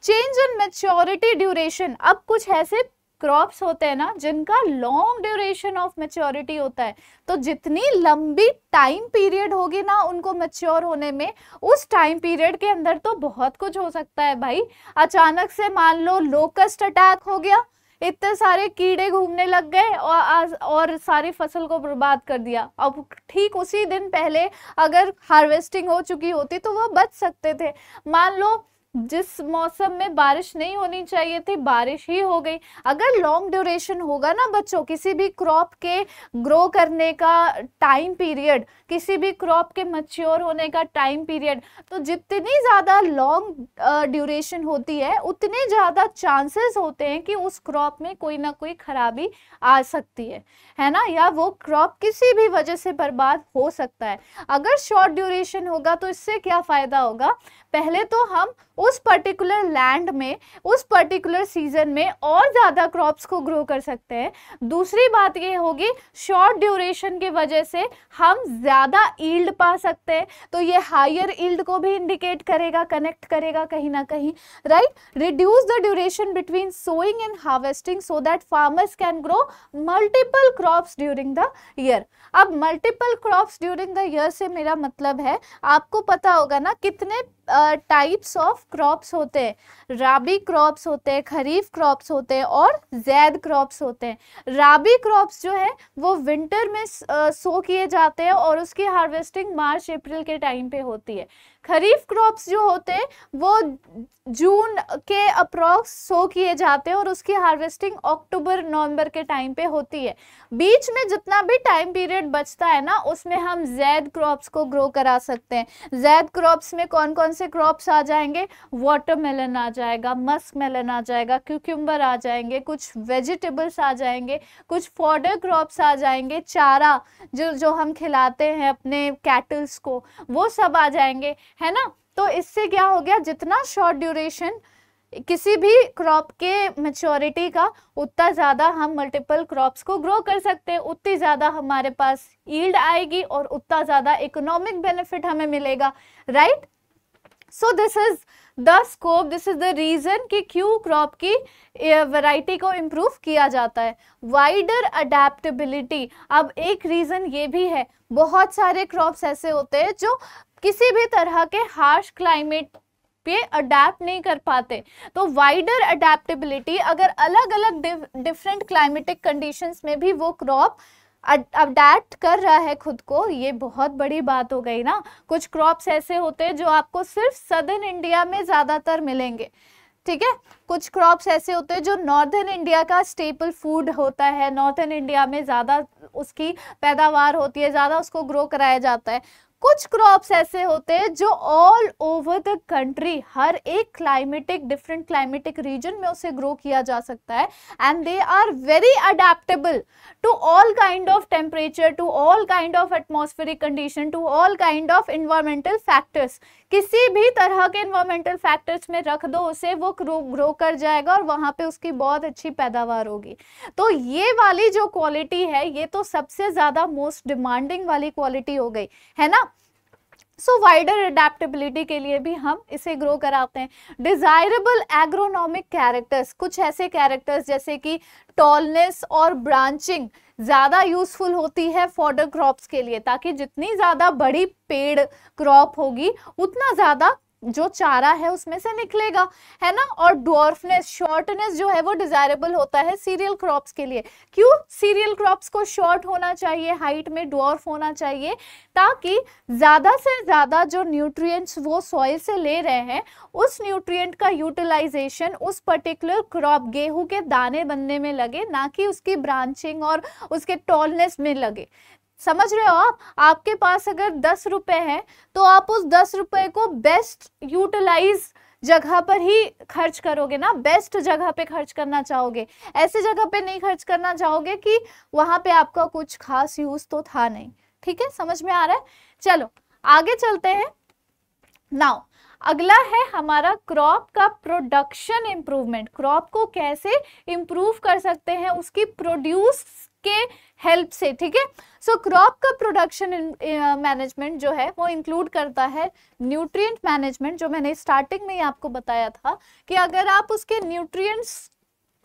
[SPEAKER 1] चेंज इन मेच्योरिटी ड्यूरेशन अब कुछ ऐसे क्रॉप्स होते हैं ना जिनका लॉन्ग ड्यूरेशन ऑफ मेच्योरिटी होता है तो जितनी लंबी टाइम पीरियड होगी ना उनको मेच्योर होने में उस टाइम पीरियड के अंदर तो बहुत कुछ हो सकता है भाई अचानक से मान लो लोकस्ट अटैक हो गया इतने सारे कीड़े घूमने लग गए और आज और सारी फसल को बर्बाद कर दिया अब ठीक उसी दिन पहले अगर हार्वेस्टिंग हो चुकी होती तो वह बच सकते थे मान लो जिस मौसम में बारिश नहीं होनी चाहिए थी बारिश ही हो गई अगर लॉन्ग ड्यूरेशन होगा ना बच्चों किसी भी क्रॉप के ग्रो करने का टाइम पीरियड किसी भी क्रॉप के मच्योर होने का टाइम पीरियड तो जितनी ज़्यादा लॉन्ग ड्यूरेशन होती है उतने ज़्यादा चांसेस होते हैं कि उस क्रॉप में कोई ना कोई खराबी आ सकती है है ना या वो क्रॉप किसी भी वजह से बर्बाद हो सकता है अगर शॉर्ट ड्यूरेशन होगा तो इससे क्या फ़ायदा होगा पहले तो हम उस पर्टिकुलर लैंड में उस पर्टिकुलर सीजन में और ज़्यादा क्रॉप्स को ग्रो कर सकते हैं दूसरी बात ये होगी शॉर्ट ड्यूरेशन की वजह से हम ज़्यादा ईल्ड पा सकते हैं तो ये हायर ईल्ड को भी इंडिकेट करेगा कनेक्ट करेगा कहीं ना कहीं right reduce the duration between sowing and harvesting so that farmers can grow multiple crops during the year अब multiple crops during the year से मेरा मतलब है आपको पता होगा ना कितने टाइप्स ऑफ क्रॉप्स होते हैं राबी क्रॉप्स होते हैं खरीफ क्रॉप्स होते हैं और जैद क्रॉप्स होते हैं राबी क्रॉप्स जो है वो विंटर में सो किए जाते हैं और उसकी हार्वेस्टिंग मार्च अप्रैल के टाइम पे होती है खरीफ क्रॉप्स जो होते हैं वो जून के अप्रॉक्स सो किए जाते हैं और उसकी हार्वेस्टिंग अक्टूबर नवंबर के टाइम पे होती है बीच में जितना भी टाइम पीरियड बचता है ना उसमें हम जैद क्रॉप्स को ग्रो करा सकते हैं जैद क्रॉप्स में कौन कौन से क्रॉप्स आ जाएंगे वाटरमेलन आ जाएगा मस्क मेलन आ जाएगा क्यूक्यूम्बर आ जाएंगे कुछ वेजिटेबल्स आ जाएंगे कुछ फॉडर क्रॉप्स आ जाएंगे चारा जो जो हम खिलाते हैं अपने कैटल्स को वो सब आ जाएंगे है ना तो इससे क्या हो गया जितना शॉर्ट ड्यूरेशन किसी भी क्रॉप के मेच्योरिटी का उतना ज़्यादा हम मल्टीपल क्रॉप्स को ग्रो कर सकते हैं उतनी ज़्यादा हमारे पास ईल्ड आएगी और उतना ज़्यादा इकोनॉमिक बेनिफिट हमें मिलेगा right so this is the scope this is the reason कि क्यों क्रॉप की वैरायटी को इम्प्रूव किया जाता है वाइडर अडेप्टबिलिटी अब एक रीज़न ये भी है बहुत सारे क्रॉप्स ऐसे होते हैं जो किसी भी तरह के हार्श क्लाइमेट पे अडेप्ट नहीं कर पाते तो वाइडर अडेप्टेबिलिटी अगर अलग अलग डिफरेंट क्लाइमेटिक कंडीशंस में भी वो क्रॉप अडेप्ट कर रहा है खुद को ये बहुत बड़ी बात हो गई ना कुछ क्रॉप्स ऐसे होते हैं जो आपको सिर्फ सदर्न इंडिया में ज़्यादातर मिलेंगे ठीक है कुछ क्रॉप्स ऐसे होते हैं जो नॉर्दर्न इंडिया का स्टेपल फूड होता है नॉर्थन इंडिया में ज़्यादा उसकी पैदावार होती है ज़्यादा उसको ग्रो कराया जाता है कुछ क्रॉप्स ऐसे होते हैं जो ऑल ओवर द कंट्री हर एक क्लाइमेटिक डिफरेंट क्लाइमेटिक रीजन में उसे ग्रो किया जा सकता है and they are very adaptable to all kind of temperature to all kind of atmospheric condition to all kind of environmental factors किसी भी तरह के इन्वायरमेंटल फैक्टर्स में रख दो उसे वो ग्रो ग्रो कर जाएगा और वहाँ पे उसकी बहुत अच्छी पैदावार होगी तो ये वाली जो क्वालिटी है ये तो सबसे ज़्यादा मोस्ट डिमांडिंग वाली क्वालिटी हो गई है ना सो वाइडर अडेप्टबिलिटी के लिए भी हम इसे ग्रो कराते हैं डिजायरेबल एग्रोनॉमिक कैरेक्टर्स कुछ ऐसे कैरेक्टर्स जैसे कि टॉलनेस और ब्रांचिंग ज़्यादा यूजफुल होती है फॉर्डर क्रॉप्स के लिए ताकि जितनी ज़्यादा बड़ी पेड़ क्रॉप होगी उतना ज़्यादा जो चारा है उसमें से निकलेगा है ना और डॉर्फनेस शॉर्टनेस जो है वो डिजायरेबल होता है सीरियल क्रॉप्स के लिए क्यों सीरियल क्रॉप्स को शॉर्ट होना चाहिए हाइट में डॉर्फ होना चाहिए ताकि ज़्यादा से ज़्यादा जो न्यूट्रिएंट्स वो सॉइल से ले रहे हैं उस न्यूट्रिएंट का यूटिलाइजेशन उस पर्टिकुलर क्रॉप गेहूं के दाने बनने में लगे ना कि उसकी ब्रांचिंग और उसके टॉलनेस में लगे समझ रहे हो आप आपके पास अगर दस रुपए हैं तो आप उस दस रुपए को बेस्ट यूटिलाइज जगह पर ही खर्च करोगे ना बेस्ट जगह पे खर्च करना चाहोगे ऐसे जगह पे नहीं खर्च करना चाहोगे कि वहां पे आपका कुछ खास यूज तो था नहीं ठीक है समझ में आ रहा है चलो आगे चलते हैं नाउ अगला है हमारा क्रॉप का प्रोडक्शन इम्प्रूवमेंट क्रॉप को कैसे इम्प्रूव कर सकते हैं उसकी प्रोड्यूस के हेल्प से ठीक है सो क्रॉप का प्रोडक्शन मैनेजमेंट eh, जो है वो इंक्लूड करता है न्यूट्रिएंट मैनेजमेंट जो मैंने स्टार्टिंग में ही आपको बताया था कि अगर आप उसके न्यूट्रिएंट्स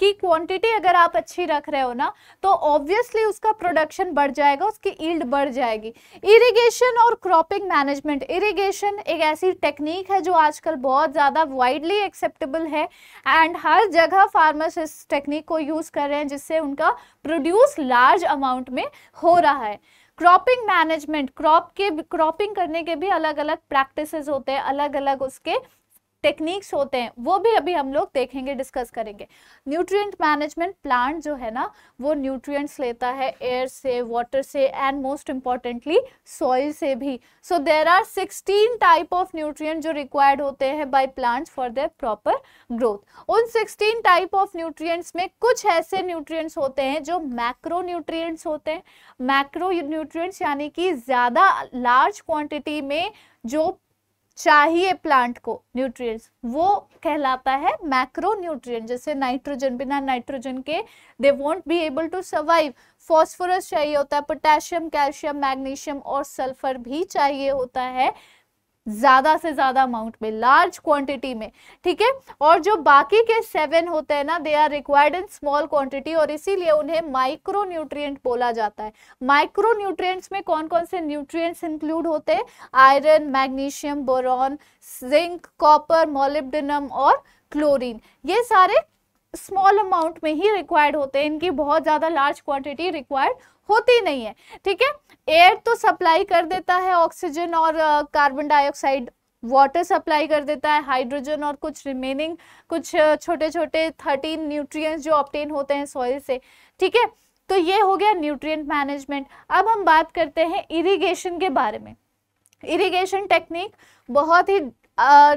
[SPEAKER 1] की क्वांटिटी अगर आप अच्छी रख रहे हो ना तो ऑब्वियसली उसका प्रोडक्शन बढ़ जाएगा उसकी ईल्ड बढ़ जाएगी इरिगेशन और क्रॉपिंग मैनेजमेंट इरिगेशन एक ऐसी टेक्निक है जो आजकल बहुत ज़्यादा वाइडली एक्सेप्टेबल है एंड हर जगह फार्मर्स इस टेक्निक को यूज़ कर रहे हैं जिससे उनका प्रोड्यूस लार्ज अमाउंट में हो रहा है क्रॉपिंग मैनेजमेंट क्रॉप के क्रॉपिंग करने के भी अलग अलग प्रैक्टिसेस होते हैं अलग अलग उसके टेक्निक्स होते हैं वो भी अभी हम लोग देखेंगे डिस्कस करेंगे न्यूट्रिएंट मैनेजमेंट प्लांट जो है ना वो न्यूट्रिएंट्स लेता है एयर से वाटर से एंड मोस्ट इम्पॉर्टेंटली सॉइल से भी so there are sixteen type of nutrient जो रिक्वायर्ड होते हैं by plants for their proper growth उन सिक्सटीन टाइप ऑफ न्यूट्रिय में कुछ ऐसे न्यूट्रिय होते हैं जो मैक्रो न्यूट्रिय होते हैं मैक्रो न्यूट्रिय यानी कि ज़्यादा लार्ज क्वान्टिटी में जो चाहिए प्लांट को न्यूट्रिएंट्स वो कहलाता है मैक्रो न्यूट्रिएंट जैसे नाइट्रोजन बिना नाइट्रोजन के they won't be able to survive phosphorus चाहिए होता है पोटेशियम कैल्शियम मैग्नीशियम और सल्फर भी चाहिए होता है ज़्यादा से ज़्यादा अमाउंट में लार्ज क्वांटिटी में ठीक है और जो बाकी के सेवन होते हैं ना they are required in small quantity और इसीलिए उन्हें माइक्रो न्यूट्रियट बोला जाता है माइक्रो न्यूट्रिय में कौन कौन से न्यूट्रिएंट्स इंक्लूड होते हैं iron magnesium boron zinc copper molybdenum और क्लोरीन ये सारे स्मॉल अमाउंट में ही रिक्वायर्ड होते हैं इनकी बहुत ज़्यादा लार्ज क्वांटिटी रिक्वायर्ड होती नहीं है ठीक है एयर तो सप्लाई कर देता है ऑक्सीजन और कार्बन डाइऑक्साइड वाटर सप्लाई कर देता है हाइड्रोजन और कुछ रिमेनिंग कुछ छोटे छोटे थर्टीन न्यूट्रिएंट्स जो ऑप्टेन होते हैं सॉइल से ठीक है तो ये हो गया न्यूट्रिएंट मैनेजमेंट अब हम बात करते हैं इरिगेशन के बारे में इरिगेशन टेक्निक बहुत ही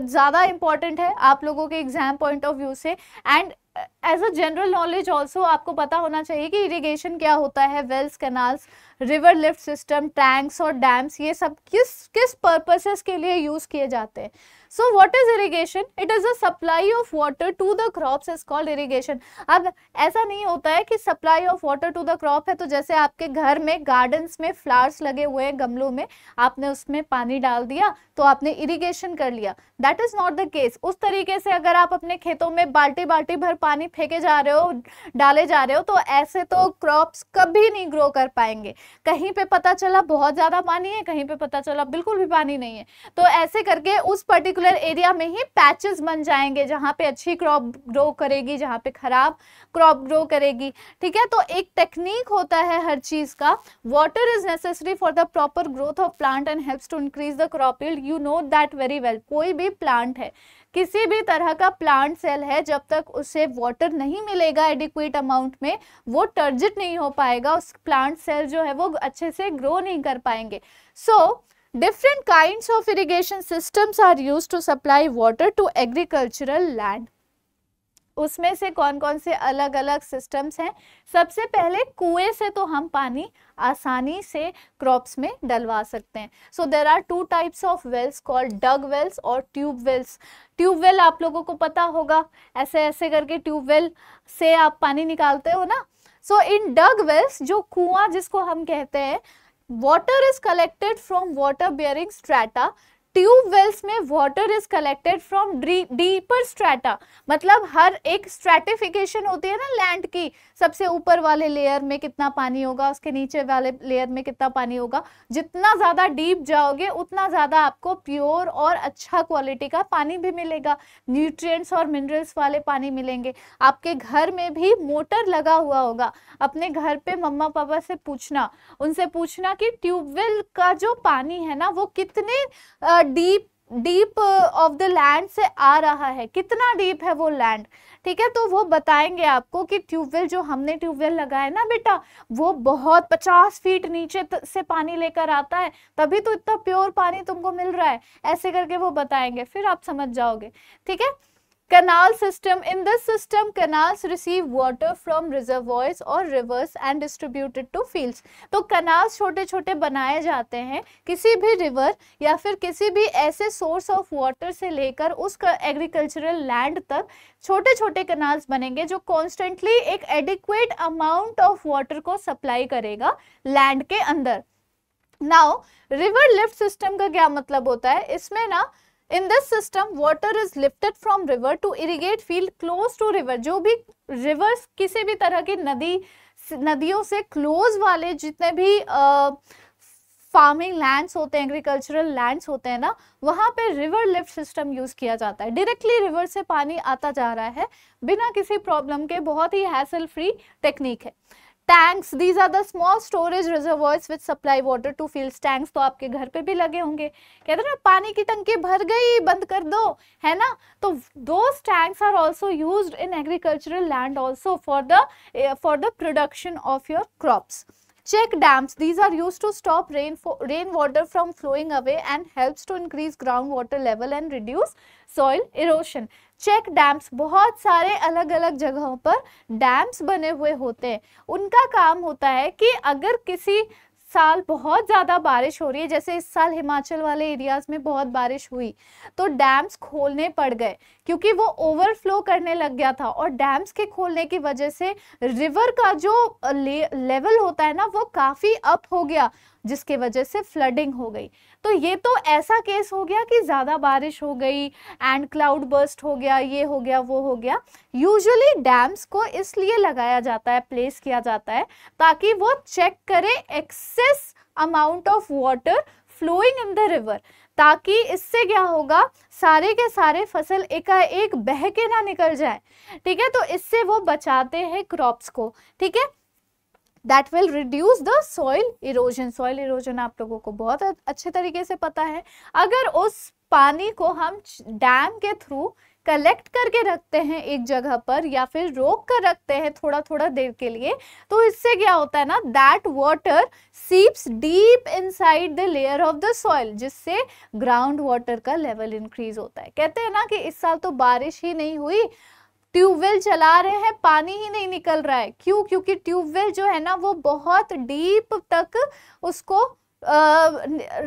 [SPEAKER 1] ज़्यादा इम्पॉर्टेंट है आप लोगों के एग्जाम पॉइंट ऑफ व्यू से and as a general knowledge also आपको पता होना चाहिए कि इरीगेशन क्या होता है wells canals river lift system tanks और डैम्स ये सब किस किस पर्पसेस के लिए यूज़ किए जाते हैं so what is irrigation it is a supply of water to the crop is called irrigation अब ऐसा नहीं होता है कि supply of water to the crop है तो जैसे आपके घर में गार्डन्स में फ्लावर्स लगे हुए हैं गमलों में आपने उसमें पानी डाल दिया तो आपने इरीगेशन कर लिया that is not the case उस तरीके से अगर आप अपने खेतों में बाल्टी बाल्टी भर पानी फेंके जा रहे हो डाले जा रहे हो तो ऐसे तो क्रॉप्स कभी नहीं ग्रो कर पाएंगे कहीं पे पता चला बहुत ज्यादा पानी है कहीं पे पता चला बिल्कुल भी पानी नहीं है तो ऐसे करके उस पर्टिकुलर पर्टिकुलर एरिया में ही पैचेस बन जाएंगे जहाँ पे अच्छी क्रॉप ग्रो करेगी जहाँ पे खराब क्रॉप ग्रो करेगी ठीक है तो एक टेक्निक होता है हर चीज़ का water is necessary for the proper growth of plant and helps to increase the crop yield you know that very well कोई भी प्लांट है किसी भी तरह का प्लांट सेल है जब तक उसे वाटर नहीं मिलेगा एडिक्वेट अमाउंट में वो टर्जिट नहीं हो पाएगा उस प्लांट सेल जो है वो अच्छे से ग्रो नहीं कर पाएंगे सो so, Different kinds of irrigation systems are used to supply water to agricultural land. उसमें से कौन कौन से अलग अलग सिस्टम्स हैं सबसे पहले कुएं से तो हम पानी आसानी से क्रॉप्स में डलवा सकते हैं so there are two types of wells called dug wells और ट्यूब वेल्स ट्यूब वेल आप लोगों को पता होगा ऐसे ऐसे करके ट्यूब वेल से आप पानी निकालते हो ना सो इन डग वेल्स जो कुआं जिसको हम कहते हैं Water is collected from water bearing strata tube wells में water is collected from deeper strata मतलब हर एक स्ट्रेटिफिकेशन होती है ना लैंड की सबसे ऊपर वाले लेयर में कितना पानी होगा उसके नीचे वाले लेयर में कितना पानी होगा जितना ज़्यादा डीप जाओगे उतना ज़्यादा आपको प्योर और अच्छा क्वालिटी का पानी भी मिलेगा न्यूट्रिएंट्स और मिनरल्स वाले पानी मिलेंगे आपके घर में भी मोटर लगा हुआ होगा अपने घर पे मम्मा पापा से पूछना उनसे पूछना कि ट्यूबवेल का जो पानी है ना वो कितने deep deep of the land से आ रहा है कितना डीप है वो लैंड ठीक है तो वो बताएंगे आपको कि ट्यूबवेल जो हमने ट्यूबवेल लगाया ना बेटा वो बहुत 50 फीट नीचे से पानी लेकर आता है तभी तो इतना प्योर पानी तुमको मिल रहा है ऐसे करके वो बताएंगे फिर आप समझ जाओगे ठीक है canal system in this system canals receive water from reservoirs or rivers and distributed to fields तो canals chote chote banaye jate hain kisi bhi river ya fir kisi bhi aise source of water se lekar उस agricultural land tak chote chote canals banenge jo constantly ek adequate amount of water ko supply karega land ke andar now river lift system ka kya matlab hota hai isme na in this system water is lifted from river to irrigate field close to river जो भी reverse किसी भी तरह की नदी नदियों से close वाले जितने भी फार्मिंग लैंड्स होते हैं एग्रीकल्चरल लैंड्स होते हैं ना वहाँ पे रिवर लिफ्ट सिस्टम यूज़ किया जाता है डायरेक्टली रिवर से पानी आता जा रहा है बिना किसी प्रॉब्लम के बहुत ही हैसल फ्री टेक्निक है tanks these are the small storage reservoirs which supply water to field tanks तो आपके घर पे भी लगे होंगे कहते ना पानी की टंकी भर गई बंद कर दो है ना तो those tanks are also use in agricultural land also for the for the production of your crops Check dams. These are used to stop rain rainwater from flowing away and helps to increase groundwater level and reduce soil erosion. Check dams बहुत सारे अलग अलग जगहों पर dams बने हुए होते हैं उनका काम होता है कि अगर किसी साल बहुत ज़्यादा बारिश हो रही है जैसे इस साल हिमाचल वाले एरियाज़ में बहुत बारिश हुई तो डैम्स खोलने पड़ गए क्योंकि वो ओवरफ्लो करने लग गया था और डैम्स के खोलने की वजह से रिवर का जो ले, लेवल होता है ना वो काफ़ी अप हो गया जिसके वजह से फ्लडिंग हो गई तो ये तो ऐसा केस हो गया कि ज़्यादा बारिश हो गई एंड क्लाउड बर्स्ट हो गया ये हो गया वो हो गया यूजुअली डैम्स को इसलिए लगाया जाता है प्लेस किया जाता है ताकि वो चेक करे excess amount of water flowing in the river ताकि इससे क्या होगा सारे के सारे फसल एकाएक बह के ना निकल जाए ठीक है तो इससे वो बचाते हैं क्रॉप्स को ठीक है that will reduce the soil erosion soil erosion आप लोगों को बहुत अच्छे तरीके से पता है अगर उस पानी को हम डैम के थ्रू कलेक्ट करके रखते हैं एक जगह पर या फिर रोक कर रखते हैं थोड़ा थोड़ा देर के लिए तो इससे क्या होता है ना that water seeps deep inside the layer of the soil जिससे ग्राउंड वाटर का लेवल इंक्रीज होता है कहते हैं ना कि इस साल तो बारिश ही नहीं हुई ट्यूबवेल चला रहे हैं पानी ही नहीं निकल रहा है क्यों क्योंकि ट्यूबवेल जो है ना वो बहुत डीप तक उसको आ,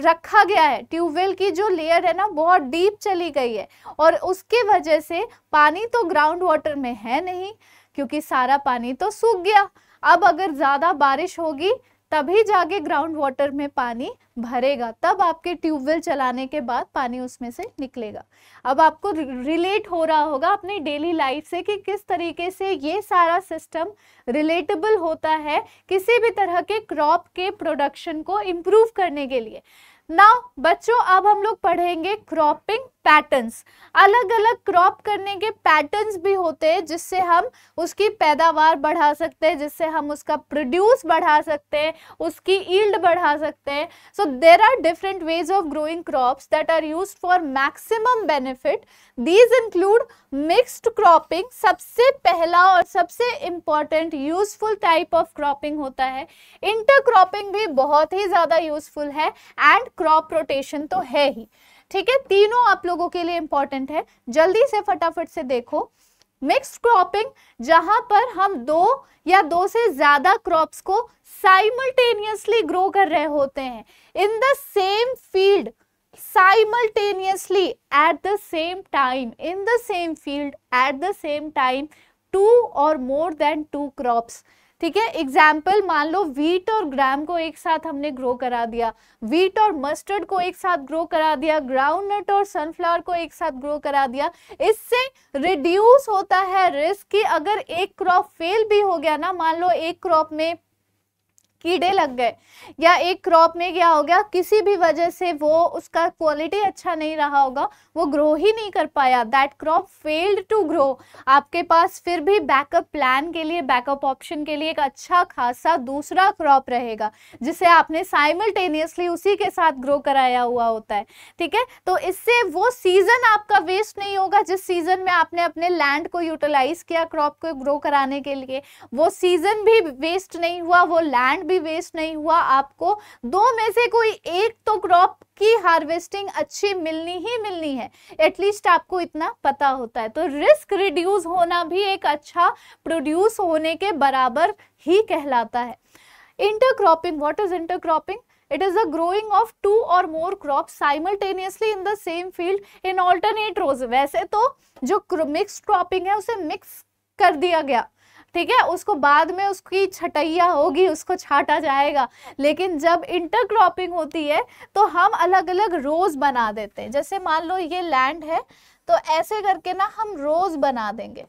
[SPEAKER 1] रखा गया है ट्यूबवेल की जो लेयर है ना बहुत डीप चली गई है और उसके वजह से पानी तो ग्राउंड वाटर में है नहीं क्योंकि सारा पानी तो सूख गया अब अगर ज़्यादा बारिश होगी तभी जाके ग्राउंड वाटर में पानी भरेगा तब आपके ट्यूबवेल चलाने के बाद पानी उसमें से निकलेगा अब आपको रिलेट हो रहा होगा अपनी डेली लाइफ से कि किस तरीके से ये सारा सिस्टम रिलेटेबल होता है किसी भी तरह के क्रॉप के प्रोडक्शन को इम्प्रूव करने के लिए ना बच्चों अब हम लोग पढ़ेंगे क्रॉपिंग पैटर्न्स अलग अलग क्रॉप करने के पैटर्न्स भी होते हैं जिससे हम उसकी पैदावार बढ़ा सकते हैं जिससे हम उसका प्रोड्यूस बढ़ा सकते हैं उसकी ईल्ड बढ़ा सकते हैं सो there are different ways of growing crops that are used for maximum benefit. These include mixed cropping. सबसे पहला और सबसे important useful type of cropping होता है. Intercropping भी बहुत ही ज़्यादा useful है and crop rotation तो है ही. ठीक है तीनों आप लोगों के लिए इम्पॉर्टेंट है जल्दी से फटाफट से देखो मिक्स्ड क्रॉपिंग जहां पर हम दो या दो से ज्यादा क्रॉप्स को साइमल्टेनियसली ग्रो कर रहे होते हैं in the same field simultaneously at the same time in the same field at the same time two और मोर देन टू क्रॉप्स ठीक है एग्जाम्पल मान लो वीट और ग्राम को एक साथ हमने ग्रो करा दिया वीट और मस्टर्ड को एक साथ ग्रो करा दिया ग्राउंडनट और सनफ्लावर को एक साथ ग्रो करा दिया इससे रिड्यूस होता है रिस्क कि अगर एक क्रॉप फेल भी हो गया ना मान लो एक क्रॉप में कीड़े लग गए या एक क्रॉप में क्या हो गया किसी भी वजह से वो उसका क्वालिटी अच्छा नहीं रहा होगा वो ग्रो ही नहीं कर पाया that crop failed to grow आपके पास फिर भी बैकअप प्लान के लिए बैकअप ऑप्शन के लिए एक अच्छा खासा दूसरा क्रॉप रहेगा जिसे आपने साइमल्टेनियसली उसी के साथ ग्रो कराया हुआ होता है ठीक है तो इससे वो सीजन आपका वेस्ट नहीं होगा जिस सीजन में आपने अपने लैंड को यूटिलाइज किया क्रॉप को ग्रो कराने के लिए वो सीजन भी वेस्ट नहीं हुआ वो लैंड भी वेस्ट नहीं हुआ आपको दो में से कोई एक तो क्रॉप की हार्वेस्टिंग अच्छी मिलनी ही मिलनी है एटलीस्ट आपको इतना पता होता है तो रिस्क रिड्यूस होना भी एक अच्छा प्रोड्यूस होने के बराबर ही कहलाता है intercropping what is intercropping it is a growing of two और more crop simultaneously in the same field in alternate rows वैसे तो जो मिक्स क्रॉपिंग है उसे मिक्स कर दिया गया ठीक है उसको बाद में उसकी छटैया होगी उसको छाटा जाएगा लेकिन जब इंटरक्रॉपिंग होती है तो हम अलग अलग रोज बना देते हैं जैसे मान लो ये लैंड है तो ऐसे करके ना हम रोज बना देंगे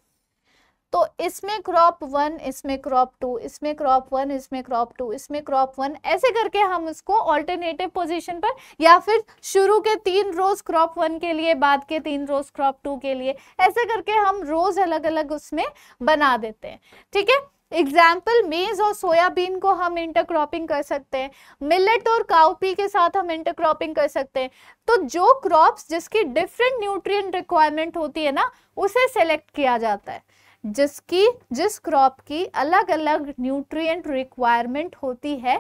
[SPEAKER 1] तो इसमें क्रॉप वन इसमें क्रॉप टू इसमें क्रॉप वन इसमें क्रॉप टू इसमें क्रॉप वन ऐसे करके हम उसको ऑल्टरनेटिव पोजीशन पर या फिर शुरू के तीन रोज क्रॉप वन के लिए बाद के तीन रोज क्रॉप टू के लिए ऐसे करके हम रोज अलग अलग उसमें बना देते हैं ठीक है एग्जाम्पल मेज और सोयाबीन को हम इंटरक्रॉपिंग कर सकते हैं मिलेट और काउपी के साथ हम इंटरक्रॉपिंग कर सकते हैं तो जो क्रॉप्स जिसकी डिफरेंट न्यूट्रिएंट रिक्वायरमेंट होती है ना उसे सेलेक्ट किया जाता है जिसकी जिस क्रॉप की अलग अलग न्यूट्रिएंट रिक्वायरमेंट होती है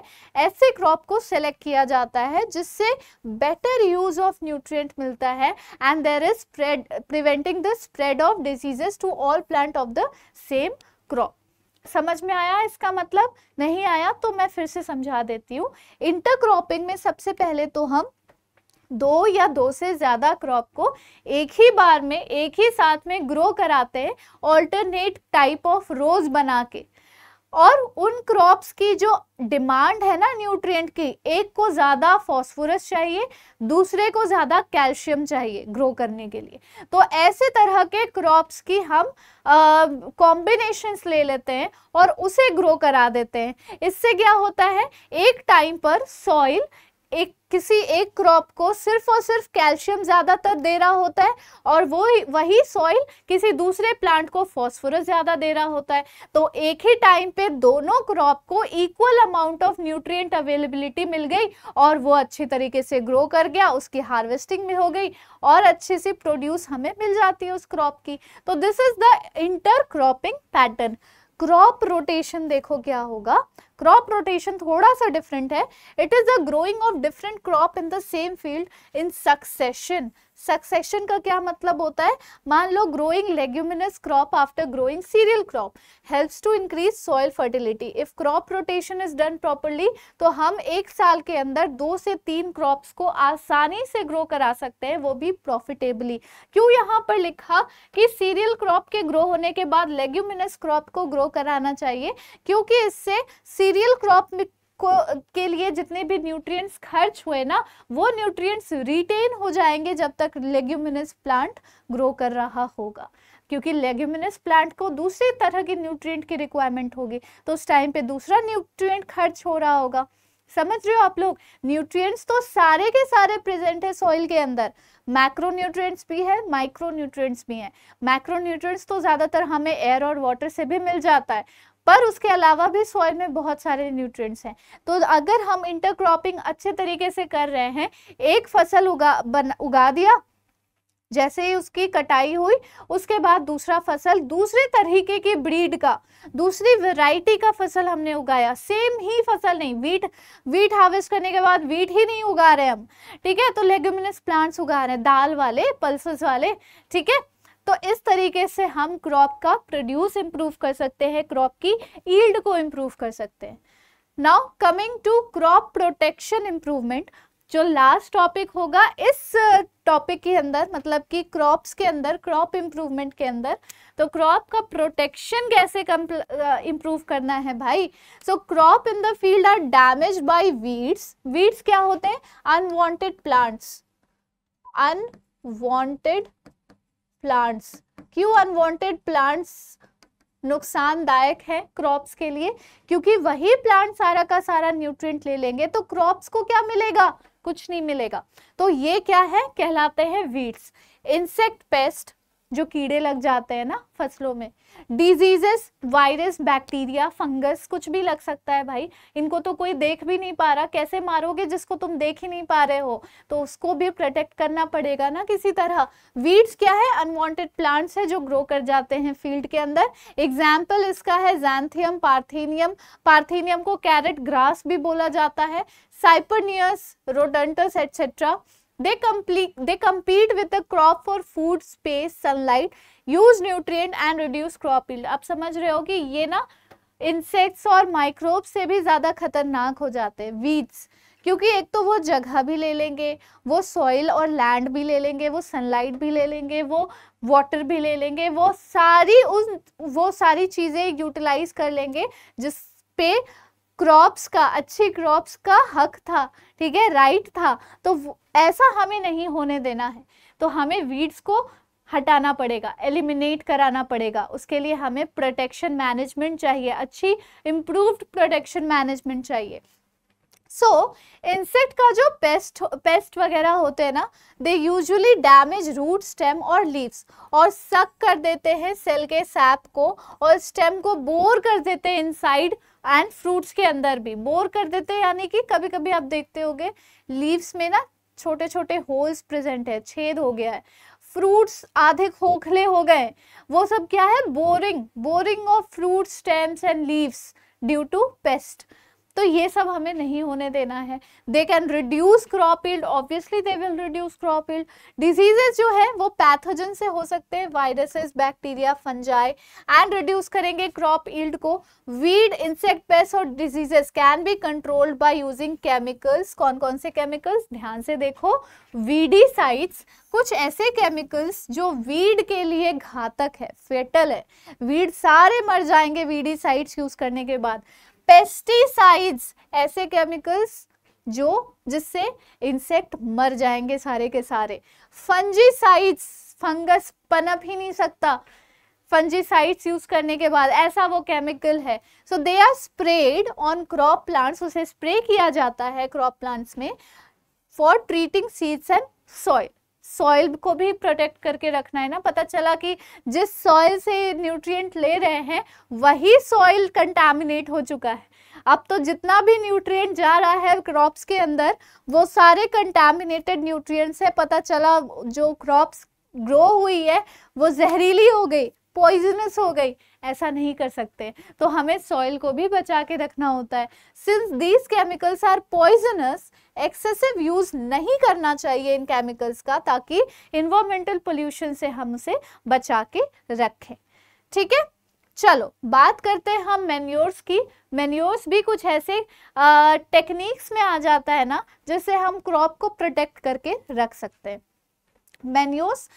[SPEAKER 1] ऐसे क्रॉप को सेलेक्ट किया जाता है जिससे बेटर यूज ऑफ न्यूट्रिएंट मिलता है and there is spread preventing the spread of diseases to all plant of the same crop समझ में आया इसका मतलब नहीं आया तो मैं फिर से समझा देती हूँ इंटरक्रॉपिंग में सबसे पहले तो हम दो या दो से ज़्यादा क्रॉप को एक ही बार में एक ही साथ में ग्रो कराते हैं ऑल्टरनेट टाइप ऑफ रोज बना के और उन क्रॉप्स की जो डिमांड है ना न्यूट्रिएंट की एक को ज़्यादा फॉस्फोरस चाहिए दूसरे को ज़्यादा कैल्शियम चाहिए ग्रो करने के लिए तो ऐसे तरह के क्रॉप्स की हम कॉम्बिनेशंस ले लेते हैं और उसे ग्रो करा देते हैं इससे क्या होता है एक टाइम पर सॉइल एक किसी एक क्रॉप को सिर्फ और सिर्फ कैल्शियम ज़्यादातर दे रहा होता है और वो वही सॉइल किसी दूसरे प्लांट को फॉस्फोरस ज़्यादा दे रहा होता है तो एक ही टाइम पे दोनों क्रॉप को equal amount of nutrient availability मिल गई और वो अच्छे तरीके से ग्रो कर गया उसकी हार्वेस्टिंग भी हो गई और अच्छे से प्रोड्यूस हमें मिल जाती है उस क्रॉप की तो this is the intercropping pattern crop rotation देखो क्या होगा क्रॉप रोटेशन थोड़ा सा डिफरेंट है it is the growing of different crop in the same field in succession succession का क्या मतलब होता है मान लो growing leguminous crop after growing cereal crop helps to increase soil fertility if crop rotation is done properly तो हम एक साल के अंदर दो से तीन क्रॉप्स को आसानी से ग्रो करा सकते हैं वो भी प्रॉफिटेबली क्यों यहाँ पर लिखा कि सीरियल क्रॉप के ग्रो होने के बाद लेग्यूमिनस क्रॉप को ग्रो कराना चाहिए क्योंकि इससे सीरियल क्रॉप को के लिए जितने भी न्यूट्रिएंट्स खर्च हुए ना वो न्यूट्रिएंट्स रिटेन हो जाएंगे जब तक लेग्यूमिनस प्लांट ग्रो कर रहा होगा क्योंकि लेग्यूमिनस प्लांट को दूसरी तरह के न्यूट्रिएंट की रिक्वायरमेंट होगी तो उस टाइम पे दूसरा न्यूट्रिएंट खर्च हो रहा होगा समझ रहे हो आप लोग न्यूट्रिएंट्स तो सारे के सारे प्रेजेंट है सॉइल के अंदर मैक्रोन्यूट्रिएंट्स भी है माइक्रोन्यूट्रिएंट्स भी है मैक्रोन्यूट्रिएंट्स तो ज़्यादातर हमें एयर और वाटर से भी मिल जाता है पर उसके अलावा भी सॉइल में बहुत सारे न्यूट्रिएंट्स हैं तो अगर हम इंटरक्रॉपिंग अच्छे तरीके से कर रहे हैं एक फसल उगा बन, उगा दिया जैसे ही उसकी कटाई हुई उसके बाद दूसरा फसल दूसरे तरीके की ब्रीड का दूसरी वैरायटी का फसल हमने उगाया सेम ही फसल नहीं वीट वीट हार्वेस्ट करने के बाद वीट ही नहीं उगा रहे हम ठीक है तो लेग्यूमिनस प्लांट्स उगा रहे हैं दाल वाले पल्सेस वाले ठीक है तो इस तरीके से हम क्रॉप का प्रोड्यूस इंप्रूव कर सकते हैं क्रॉप की ईल्ड को इम्प्रूव कर सकते हैं now coming to crop protection improvement जो लास्ट टॉपिक होगा इस टॉपिक के अंदर मतलब कि क्रॉप्स के अंदर क्रॉप इम्प्रूवमेंट के अंदर तो क्रॉप का प्रोटेक्शन कैसे इम्प्रूव करना है भाई so crop in the field are damage by weeds weeds क्या होते हैं अनवांटेड प्लांट्स अनवांटेड प्लांट्स क्यों अनवांटेड प्लांट्स नुकसानदायक है क्रॉप्स के लिए क्योंकि वही प्लांट सारा का सारा न्यूट्रिएंट ले लेंगे तो क्रॉप्स को क्या मिलेगा कुछ नहीं मिलेगा तो ये क्या है कहलाते हैं वीड्स इंसेक्ट पेस्ट जो कीड़े लग जाते हैं ना फसलों में डिजीजेस वायरस बैक्टीरिया फंगस कुछ भी लग सकता है भाई इनको तो कोई देख भी नहीं पा रहा कैसे मारोगे जिसको तुम देख ही नहीं पा रहे हो तो उसको भी प्रोटेक्ट करना पड़ेगा ना किसी तरह वीड्स क्या है अनवांटेड प्लांट्स है जो ग्रो कर जाते हैं फील्ड के अंदर एग्जाम्पल इसका है जैंथियम पार्थीनियम पार्थीनियम को कैरेट ग्रास भी बोला जाता है cyperus rotundus etcetera they complete they compete with the crop for food space sunlight use nutrient and reduce crop yield ab samajh rahe ho ki ye na insects aur microbes se bhi zyada khatarnak ho jate hain weeds क्योंकि एक तो वो जगह भी ले लेंगे वो soil और लैंड भी ले लेंगे वो सनलाइट भी ले लेंगे वो वाटर भी ले लेंगे वो सारी उस वो सारी चीज़ें यूटिलाइज कर लेंगे जिस पे क्रॉप्स का अच्छी क्रॉप्स का हक था ठीक है राइट था तो ऐसा हमें नहीं होने देना है तो हमें वीड्स को हटाना पड़ेगा एलिमिनेट कराना पड़ेगा उसके लिए हमें प्रोटेक्शन मैनेजमेंट चाहिए अच्छी इम्प्रूव्ड प्रोटेक्शन मैनेजमेंट चाहिए सो so, इंसेक्ट का जो पेस्ट पेस्ट वगैरह होते हैं ना they usually damage root stem और लीव्स और सक कर देते हैं सेल के सैप को और स्टेम को बोर कर देते हैं इनसाइड एंड फ्रूट्स के अंदर भी बोर कर देते हैं यानी कि कभी कभी आप देखते होगे लीव्स में ना छोटे छोटे होल्स प्रेजेंट है छेद हो गया है फ्रूट्स आधे खोखले हो गए वो सब क्या है boring boring of fruit stems and leaves due to pest तो ये सब हमें नहीं होने देना है they can reduce crop yield obviously they will reduce crop yield diseases जो है वो पैथोजन से हो सकते हैं viruses bacteria fungi and reduce करेंगे क्रॉप इल्ड को वीड इंसेक्ट पेस्ट और diseases can be controlled by using chemicals कौन कौन से केमिकल्स ध्यान से देखो वीडीसाइड्स कुछ ऐसे केमिकल्स जो वीड के लिए घातक है फेटल है वीड सारे मर जाएंगे वीडीसाइड्स यूज करने के बाद पेस्टिसाइड्स ऐसे केमिकल्स जो जिससे इंसेक्ट मर जाएंगे सारे के सारे फंजीसाइड्स फंगस पनप ही नहीं सकता फंजीसाइड्स यूज करने के बाद ऐसा वो केमिकल है so they are spread on crop plants उसे स्प्रे किया जाता है क्रॉप प्लांट्स में for treating seeds and soil soil को भी प्रोटेक्ट करके रखना है ना पता चला कि जिस सॉइल से न्यूट्रिएंट ले रहे हैं वही सॉइल कंटामिनेट हो चुका है अब तो जितना भी न्यूट्रिएंट जा रहा है क्रॉप्स के अंदर वो सारे कंटामिनेटेड न्यूट्रिएंट्स है पता चला जो क्रॉप्स ग्रो हुई है वो जहरीली हो गई पॉइजनस हो गई ऐसा नहीं कर सकते तो हमें सॉइल को भी बचा के रखना होता है since these chemicals are poisonous excessive use नहीं करना चाहिए इन केमिकल्स का ताकि इन्वामेंटल पोल्यूशन से हम उसे बचा के रखें ठीक है चलो बात करते हैं हम मेन्योर्स की मेन्योर्स भी कुछ ऐसे टेक्निक्स में आ जाता है ना जिससे हम क्रॉप को प्रोटेक्ट करके रख सकते हैं manures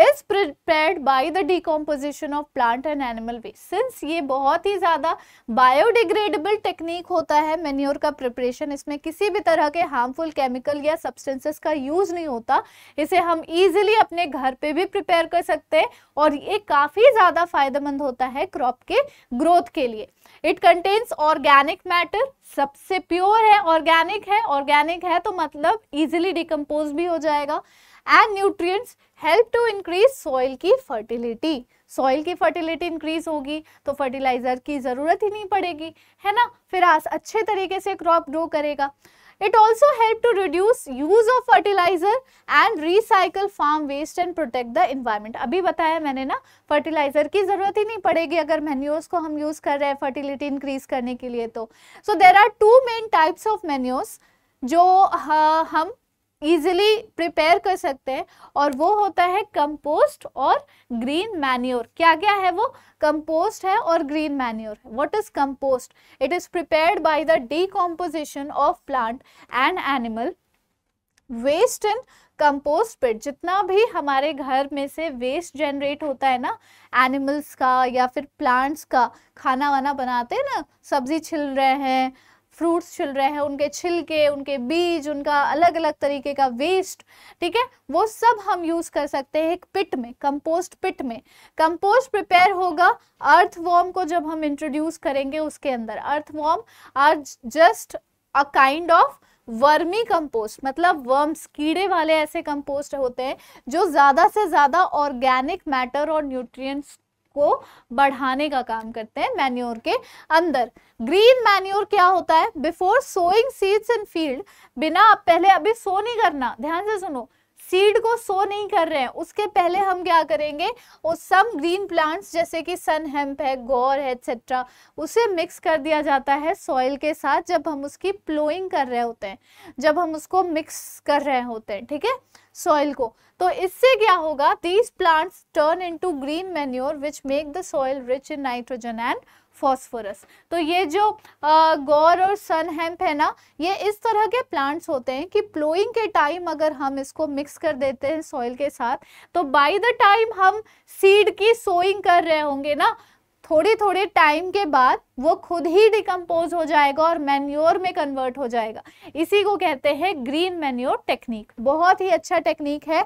[SPEAKER 1] is prepare by the decomposition of plant and animal waste since ये बहुत ही ज़्यादा बायोडिग्रेडेबल टेक्निक होता है मेन्योर का प्रिपरेशन इसमें किसी भी तरह के हार्मफुल केमिकल या सब्सटेंसेस का यूज़ नहीं होता इसे हम ईजिली अपने घर पे भी प्रिपेयर कर सकते हैं और ये काफ़ी ज़्यादा फायदेमंद होता है क्रॉप के ग्रोथ के लिए इट कंटेन्स ऑर्गेनिक मैटर सबसे प्योर है ऑर्गेनिक है ऑर्गेनिक है तो मतलब ईजिली डिकम्पोज भी हो जाएगा and nutrients help to increase soil की फर्टिलिटी सॉइल की फर्टिलिटी इंक्रीज होगी तो फर्टिलाइजर की जरूरत ही नहीं पड़ेगी है ना फिर आस अच्छे तरीके से क्रॉप ग्रो करेगा it also help to reduce use of fertilizer and recycle farm waste and protect the environment अभी बताया मैंने ना फर्टिलाइजर की जरूरत ही नहीं पड़ेगी अगर मेन्योर्स को हम यूज कर रहे हैं फर्टिलिटी इंक्रीज करने के लिए तो so there are two main types of manures जो हाँ, हम ईजिली प्रिपेयर कर सकते हैं और वो होता है कंपोस्ट और ग्रीन मैन्योर क्या क्या है वो कंपोस्ट है और ग्रीन मैन्योर है what is compost it is prepared by the decomposition of plant and animal waste in compost pit जितना भी हमारे घर में से वेस्ट जनरेट होता है ना एनिमल्स का या फिर प्लांट्स का खाना वाना बनाते हैं ना सब्जी छिल रहे हैं फ्रूट्स छिल रहे हैं उनके छिलके उनके बीज उनका अलग अलग तरीके का वेस्ट ठीक है वो सब हम यूज़ कर सकते हैं एक पिट में कंपोस्ट पिट में कंपोस्ट प्रिपेयर होगा अर्थवॉर्म को जब हम इंट्रोड्यूस करेंगे उसके अंदर earthworm are just a kind of vermicompost मतलब वर्म्स कीड़े वाले ऐसे कंपोस्ट होते हैं जो ज़्यादा से ज़्यादा ऑर्गेनिक मैटर और न्यूट्रिएंट्स को बढ़ाने का काम करते हैं मैन्योर के अंदर ग्रीन मैन्योर क्या होता है before sowing seeds in field बिना पहले अभी सो नहीं करना ध्यान से सुनो सीड को सो नहीं कर रहे हैं उसके पहले हम क्या करेंगे और सम ग्रीन प्लांट्स जैसे कि सन हेम्प है गौर है एक्सेट्रा उसे मिक्स कर दिया जाता है सॉइल के साथ जब हम उसकी प्लोइंग कर रहे होते हैं जब हम उसको मिक्स कर रहे होते हैं ठीक है सॉइल को तो इससे क्या होगा these plants turn to green manure which make the soil rich in nitrogen and phosphorus तो ये जो गौर और सन हेम्प है ना ये इस तरह के प्लांट्स होते हैं कि प्लोइंग के टाइम अगर हम इसको मिक्स कर देते हैं सॉइल के साथ तो बाय द टाइम हम सीड की सोइंग कर रहे होंगे ना थोड़ी थोड़ी टाइम के बाद वो खुद ही डिकम्पोज हो जाएगा और मैन्योर में कन्वर्ट हो जाएगा इसी को कहते हैं ग्रीन मैन्योर टेक्निक बहुत ही अच्छा टेक्निक है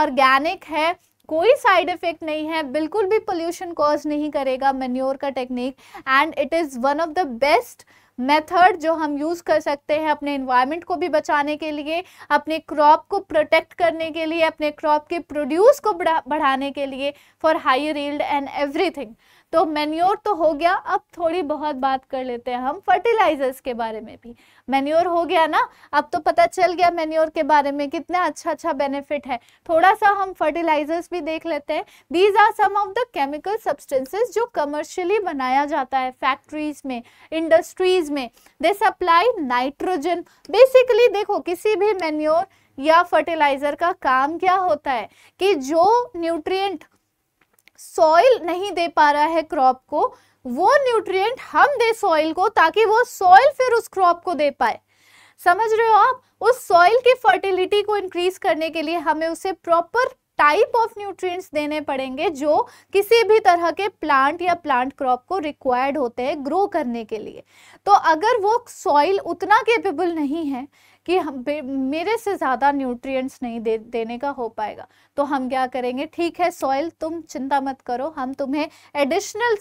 [SPEAKER 1] ऑर्गेनिक है कोई साइड इफेक्ट नहीं है बिल्कुल भी पोल्यूशन कॉज नहीं करेगा मेन्योर का technique and it is one of the best method जो हम यूज़ कर सकते हैं अपने इन्वायरमेंट को भी बचाने के लिए अपने क्रॉप को प्रोटेक्ट करने के लिए अपने क्रॉप के प्रोड्यूस को बढ़ा बढ़ाने के लिए for high yield and everything तो मैन्योर तो हो गया अब थोड़ी बहुत बात कर लेते हैं हम फर्टिलाइजर्स के बारे में भी मैन्योर हो गया ना अब तो पता चल गया मैन्योर के बारे में कितना अच्छा अच्छा बेनिफिट है थोड़ा सा हम फर्टिलाइजर्स भी देख लेते हैं these are some of the chemical substances जो कमर्शियली बनाया जाता है फैक्ट्रीज में इंडस्ट्रीज में दे सप्लाई नाइट्रोजन बेसिकली देखो किसी भी मैन्योर या फर्टिलाइजर का काम क्या होता है कि जो न्यूट्रिएंट सॉइल नहीं दे पा रहा है क्रॉप को वो न्यूट्रिएंट हम दे सॉइल को ताकि वो सॉइल फिर उस क्रॉप को दे पाए समझ रहे हो आप उस सॉइल की फर्टिलिटी को इंक्रीज करने के लिए हमें उसे प्रॉपर टाइप ऑफ न्यूट्रिएंट्स देने पड़ेंगे जो किसी भी तरह के प्लांट या प्लांट क्रॉप को रिक्वायर्ड होते हैं ग्रो करने के लिए तो अगर वो सॉइल उतना केपेबल नहीं है कि हम मेरे से ज़्यादा न्यूट्रिएंट्स नहीं दे देने का हो पाएगा तो हम क्या करेंगे ठीक है सॉइल तुम चिंता मत करो हम तुम्हें एडिशनल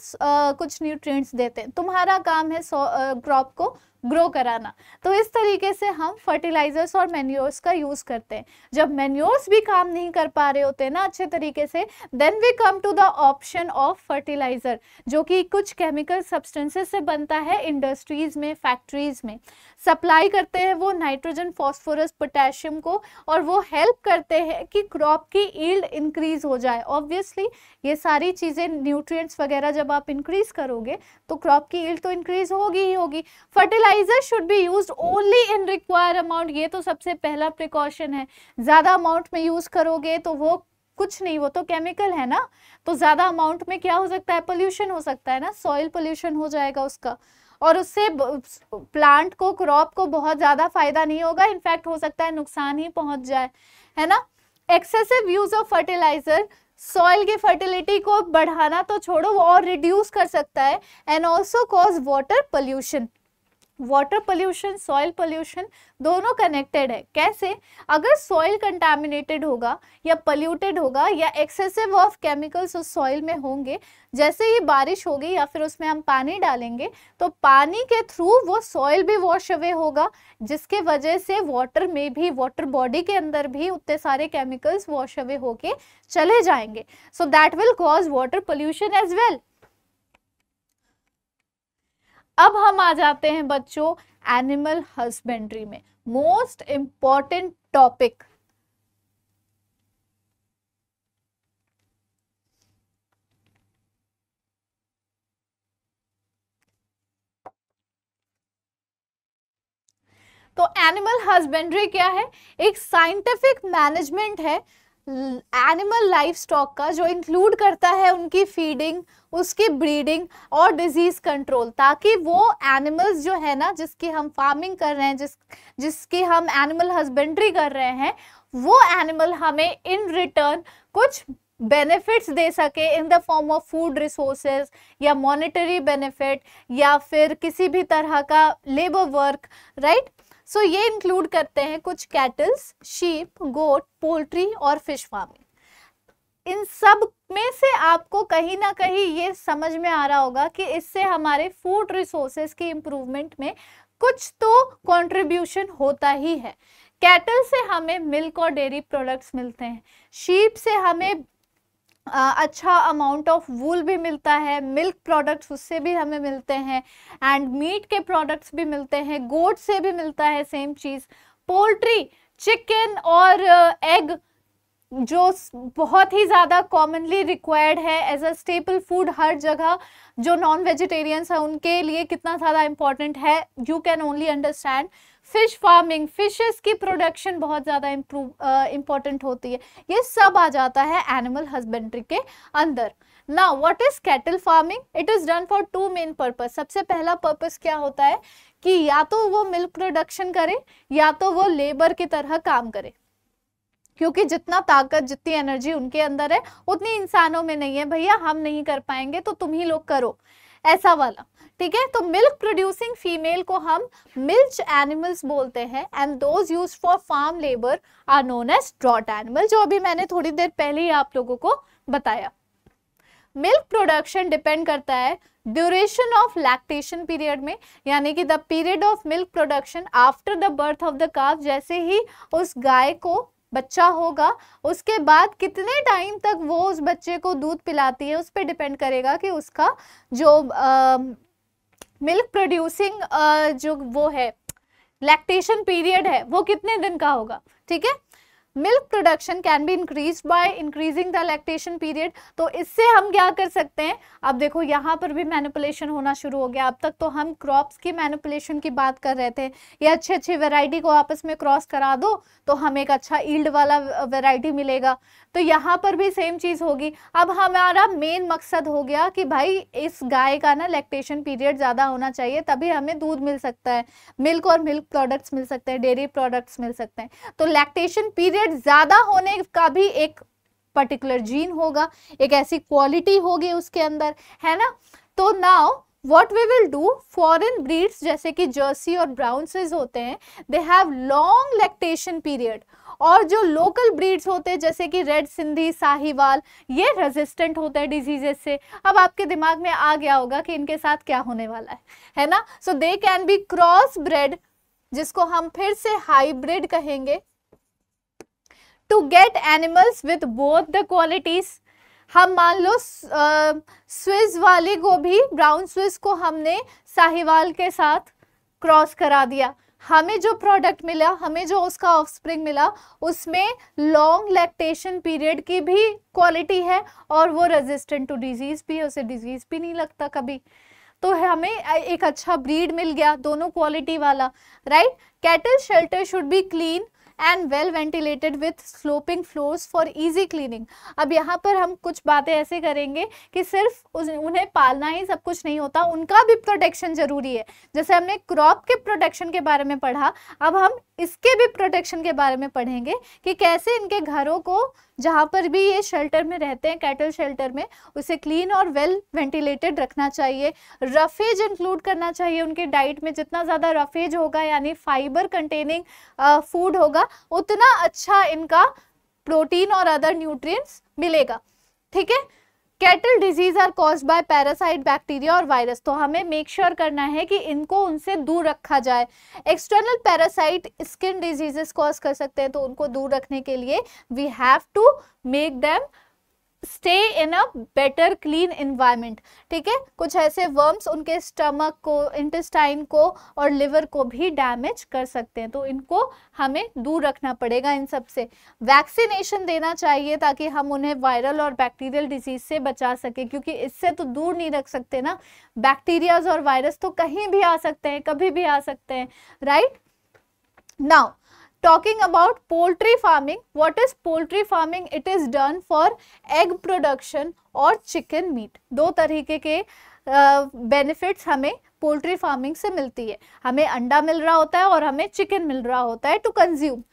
[SPEAKER 1] कुछ न्यूट्रिएंट्स देते हैं तुम्हारा काम है क्रॉप को ग्रो कराना तो इस तरीके से हम फर्टिलाइजर्स और मेन्योर्स का यूज़ करते हैं जब मेन्योर्स भी काम नहीं कर पा रहे होते ना अच्छे तरीके से then we come to the option of fertilizer जो कि कुछ केमिकल सब्सटेंसेस से बनता है इंडस्ट्रीज़ में फैक्ट्रीज़ में सप्लाई करते हैं वो नाइट्रोजन फॉस्फोरस पोटेशियम को और वो हेल्प करते हैं कि क्रॉप की ईल्ड इंक्रीज़ हो जाए ऑब्वियसली ये सारी चीज़ें न्यूट्रिय वगैरह जब आप इंक्रीज़ करोगे तो क्रॉप की ईल्ड तो इंक्रीज़ होगी ही होगी fertilizer nebulizer should be use only in require amount ये तो सबसे पहला प्रिकॉशन है ज़्यादा अमाउंट में यूज़ करोगे तो वो कुछ नहीं वो तो केमिकल है ना तो ज़्यादा अमाउंट में क्या हो सकता है पोल्यूशन हो सकता है ना सॉइल पोल्यूशन हो जाएगा उसका और उससे प्लांट को क्रॉप को बहुत ज़्यादा फायदा नहीं होगा इनफैक्ट हो सकता है नुकसान ही पहुंच जाए है ना excessive use of fertilizer soil की फर्टिलिटी को बढ़ाना तो छोड़ो वो और रिड्यूस कर सकता है and also cause water pollution water pollution soil pollution दोनों कनेक्टेड है कैसे अगर सॉइल कंटामिनेटेड होगा या पोल्यूटेड होगा या एक्सेसिव ऑफ केमिकल्स उस सॉइल में होंगे जैसे ही बारिश होगी या फिर उसमें हम पानी डालेंगे तो पानी के थ्रू वो सॉइल भी वॉश अवे होगा जिसके वजह से वाटर में भी वाटर बॉडी के अंदर भी उतने सारे केमिकल्स वॉश अवे होके चले जाएंगे so that will cause water pollution as well अब हम आ जाते हैं बच्चों एनिमल हस्बेंड्री में मोस्ट इंपॉर्टेंट टॉपिक तो एनिमल हस्बेंड्री क्या है एक साइंटिफिक मैनेजमेंट है एनिमल लाइफ स्टॉक का जो इंक्लूड करता है उनकी फीडिंग उसकी ब्रीडिंग और डिजीज़ कंट्रोल ताकि वो एनिमल्स जो है ना जिसकी हम फार्मिंग कर रहे हैं जिस जिसकी हम एनिमल हस्बेंड्री कर रहे हैं वो एनिमल हमें इन रिटर्न कुछ बेनिफिट्स दे सके in the form of food resources या मॉनेटरी बेनिफिट या फिर किसी भी तरह का labour work right so so, ये इंक्लूड करते हैं कुछ कैटल्स शीप गोट पोल्ट्री और फिश फार्मिंग इन सब में से आपको कहीं ना कहीं ये समझ में आ रहा होगा कि इससे हमारे फूड रिसोर्सेस की इम्प्रूवमेंट में कुछ तो कंट्रीब्यूशन होता ही है कैटल से हमें मिल्क और डेयरी प्रोडक्ट्स मिलते हैं शीप से हमें अच्छा अमाउंट ऑफ वूल भी मिलता है मिल्क प्रोडक्ट्स उससे भी हमें मिलते हैं एंड मीट के प्रोडक्ट्स भी मिलते हैं गोट से भी मिलता है सेम चीज़ पोल्ट्री चिकन और एग जो बहुत ही ज़्यादा कॉमनली रिक्वायर्ड है एज अ स्टेपल फूड हर जगह जो नॉन वेजिटेरियंस है उनके लिए कितना ज़्यादा इम्पॉर्टेंट है you can only understand fish farming fishes की प्रोडक्शन बहुत ज़्यादा इम्प्रूव इम्पॉर्टेंट होती है ये सब आ जाता है एनिमल हस्बेंड्री के अंदर ना what is cattle farming it is done for two main purpose सबसे पहला पर्पज क्या होता है कि या तो वो मिल्क प्रोडक्शन करे या तो वो लेबर की तरह काम करे क्योंकि जितना ताकत जितनी एनर्जी उनके अंदर है उतनी इंसानों में नहीं है भैया हम नहीं कर पाएंगे तो तुम ही लोग करो ऐसा वाला ठीक है तो मिल्क प्रोड्यूसिंग फीमेल को हम मिल्च एनिमल्स बोलते हैं and those use for farm labour are known as draught animal जो अभी मैंने थोड़ी देर पहले ही आप लोगों को बताया मिल्क प्रोडक्शन डिपेंड करता है ड्यूरेशन ऑफ लैक्टेशन पीरियड में यानी कि the period of milk production after the birth of the calf जैसे ही उस गाय को बच्चा होगा उसके बाद कितने टाइम तक वो उस बच्चे को दूध पिलाती है उस पर डिपेंड करेगा कि उसका जो मिल्क प्रोड्यूसिंग जो वो है लैक्टेशन पीरियड है वो कितने दिन का होगा ठीक है milk production can be increase by increasing the lactation period तो इससे हम क्या कर सकते हैं अब देखो यहाँ पर भी मैनिपुलेशन होना शुरू हो गया अब तक तो हम क्रॉप्स की मैनिपुलेशन की बात कर रहे थे ये अच्छी अच्छे वेराइटी को आपस में क्रॉस करा दो तो हमें एक अच्छा ईल्ड वाला वेराइटी मिलेगा तो यहाँ पर भी सेम चीज़ होगी अब हमारा मेन मकसद हो गया कि भाई इस गाय का ना लैक्टेशन पीरियड ज़्यादा होना चाहिए तभी हमें दूध मिल सकता है मिल्क और मिल्क प्रोडक्ट्स मिल सकते हैं डेयरी प्रोडक्ट्स मिल सकते हैं तो लैक्टेशन पीरियड रेट ज़्यादा होने का भी एक पर्टिकुलर जीन होगा एक ऐसी क्वालिटी होगी उसके अंदर है ना तो now what we will do foreign breeds जैसे कि जर्सी और ब्राउनसेज होते हैं they have long lactation period और जो लोकल ब्रीड्स होते हैं जैसे कि रेड सिंधी साहिवाल ये रेजिस्टेंट होते हैं डिजीजेस से अब आपके दिमाग में आ गया होगा कि इनके साथ क्या होने वाला है है ना so they can be cross bred जिसको हम फिर से हाईब्रिड कहेंगे to get animals with both the qualities हम मान लो स्विस वाले को भी ब्राउन स्विस को हमने साहिवाल के साथ क्रॉस करा दिया हमें जो प्रोडक्ट मिला हमें जो उसका ऑफस्प्रिंग मिला उसमें लॉन्ग लैक्टेशन पीरियड की भी क्वालिटी है और वो रेजिस्टेंट टू डिजीज़ भी है उसे डिजीज़ भी नहीं लगता कभी तो हमें एक अच्छा ब्रीड मिल गया दोनों क्वालिटी वाला right cattle shelter should be clean and well ventilated with sloping floors for easy cleaning अब यहाँ पर हम कुछ बातें ऐसे करेंगे कि सिर्फ उन्हें पालना ही सब कुछ नहीं होता उनका भी प्रोटेक्शन जरूरी है जैसे हमने क्रॉप के प्रोटेक्शन के बारे में पढ़ा अब हम इसके भी प्रोटेक्शन के बारे में पढ़ेंगे कि कैसे इनके घरों को जहाँ पर भी ये शेल्टर में रहते हैं कैटल शेल्टर में उसे क्लीन और वेल वेंटिलेटेड रखना चाहिए रफेज इंक्लूड करना चाहिए उनके डाइट में जितना ज़्यादा रफेज होगा यानी फाइबर कंटेनिंग फूड होगा उतना अच्छा इनका प्रोटीन और अदर न्यूट्रिएंट्स मिलेगा ठीक है cattle disease are cause by parasite bacteria और वायरस तो हमें मेक श्योर sure करना है कि इनको उनसे दूर रखा जाए external parasite skin diseases cause कर सकते हैं तो उनको दूर रखने के लिए we have to make them stay in a better clean environment ठीक है कुछ ऐसे वर्म्स उनके स्टमक को इंटेस्टाइन को और लिवर को भी डैमेज कर सकते हैं तो इनको हमें दूर रखना पड़ेगा इन सब से वैक्सीनेशन देना चाहिए ताकि हम उन्हें वायरल और बैक्टीरियल डिजीज से बचा सके क्योंकि इससे तो दूर नहीं रख सकते ना बैक्टीरियाज और वायरस तो कहीं भी आ सकते हैं कभी भी आ सकते हैं right now talking about poultry farming what is poultry farming it is done for egg production or chicken meat do tarike ke benefits uh, हमें पोल्ट्री फार्मिंग से मिलती है हमें अंडा मिल रहा होता है और हमें चिकन मिल रहा होता है to consume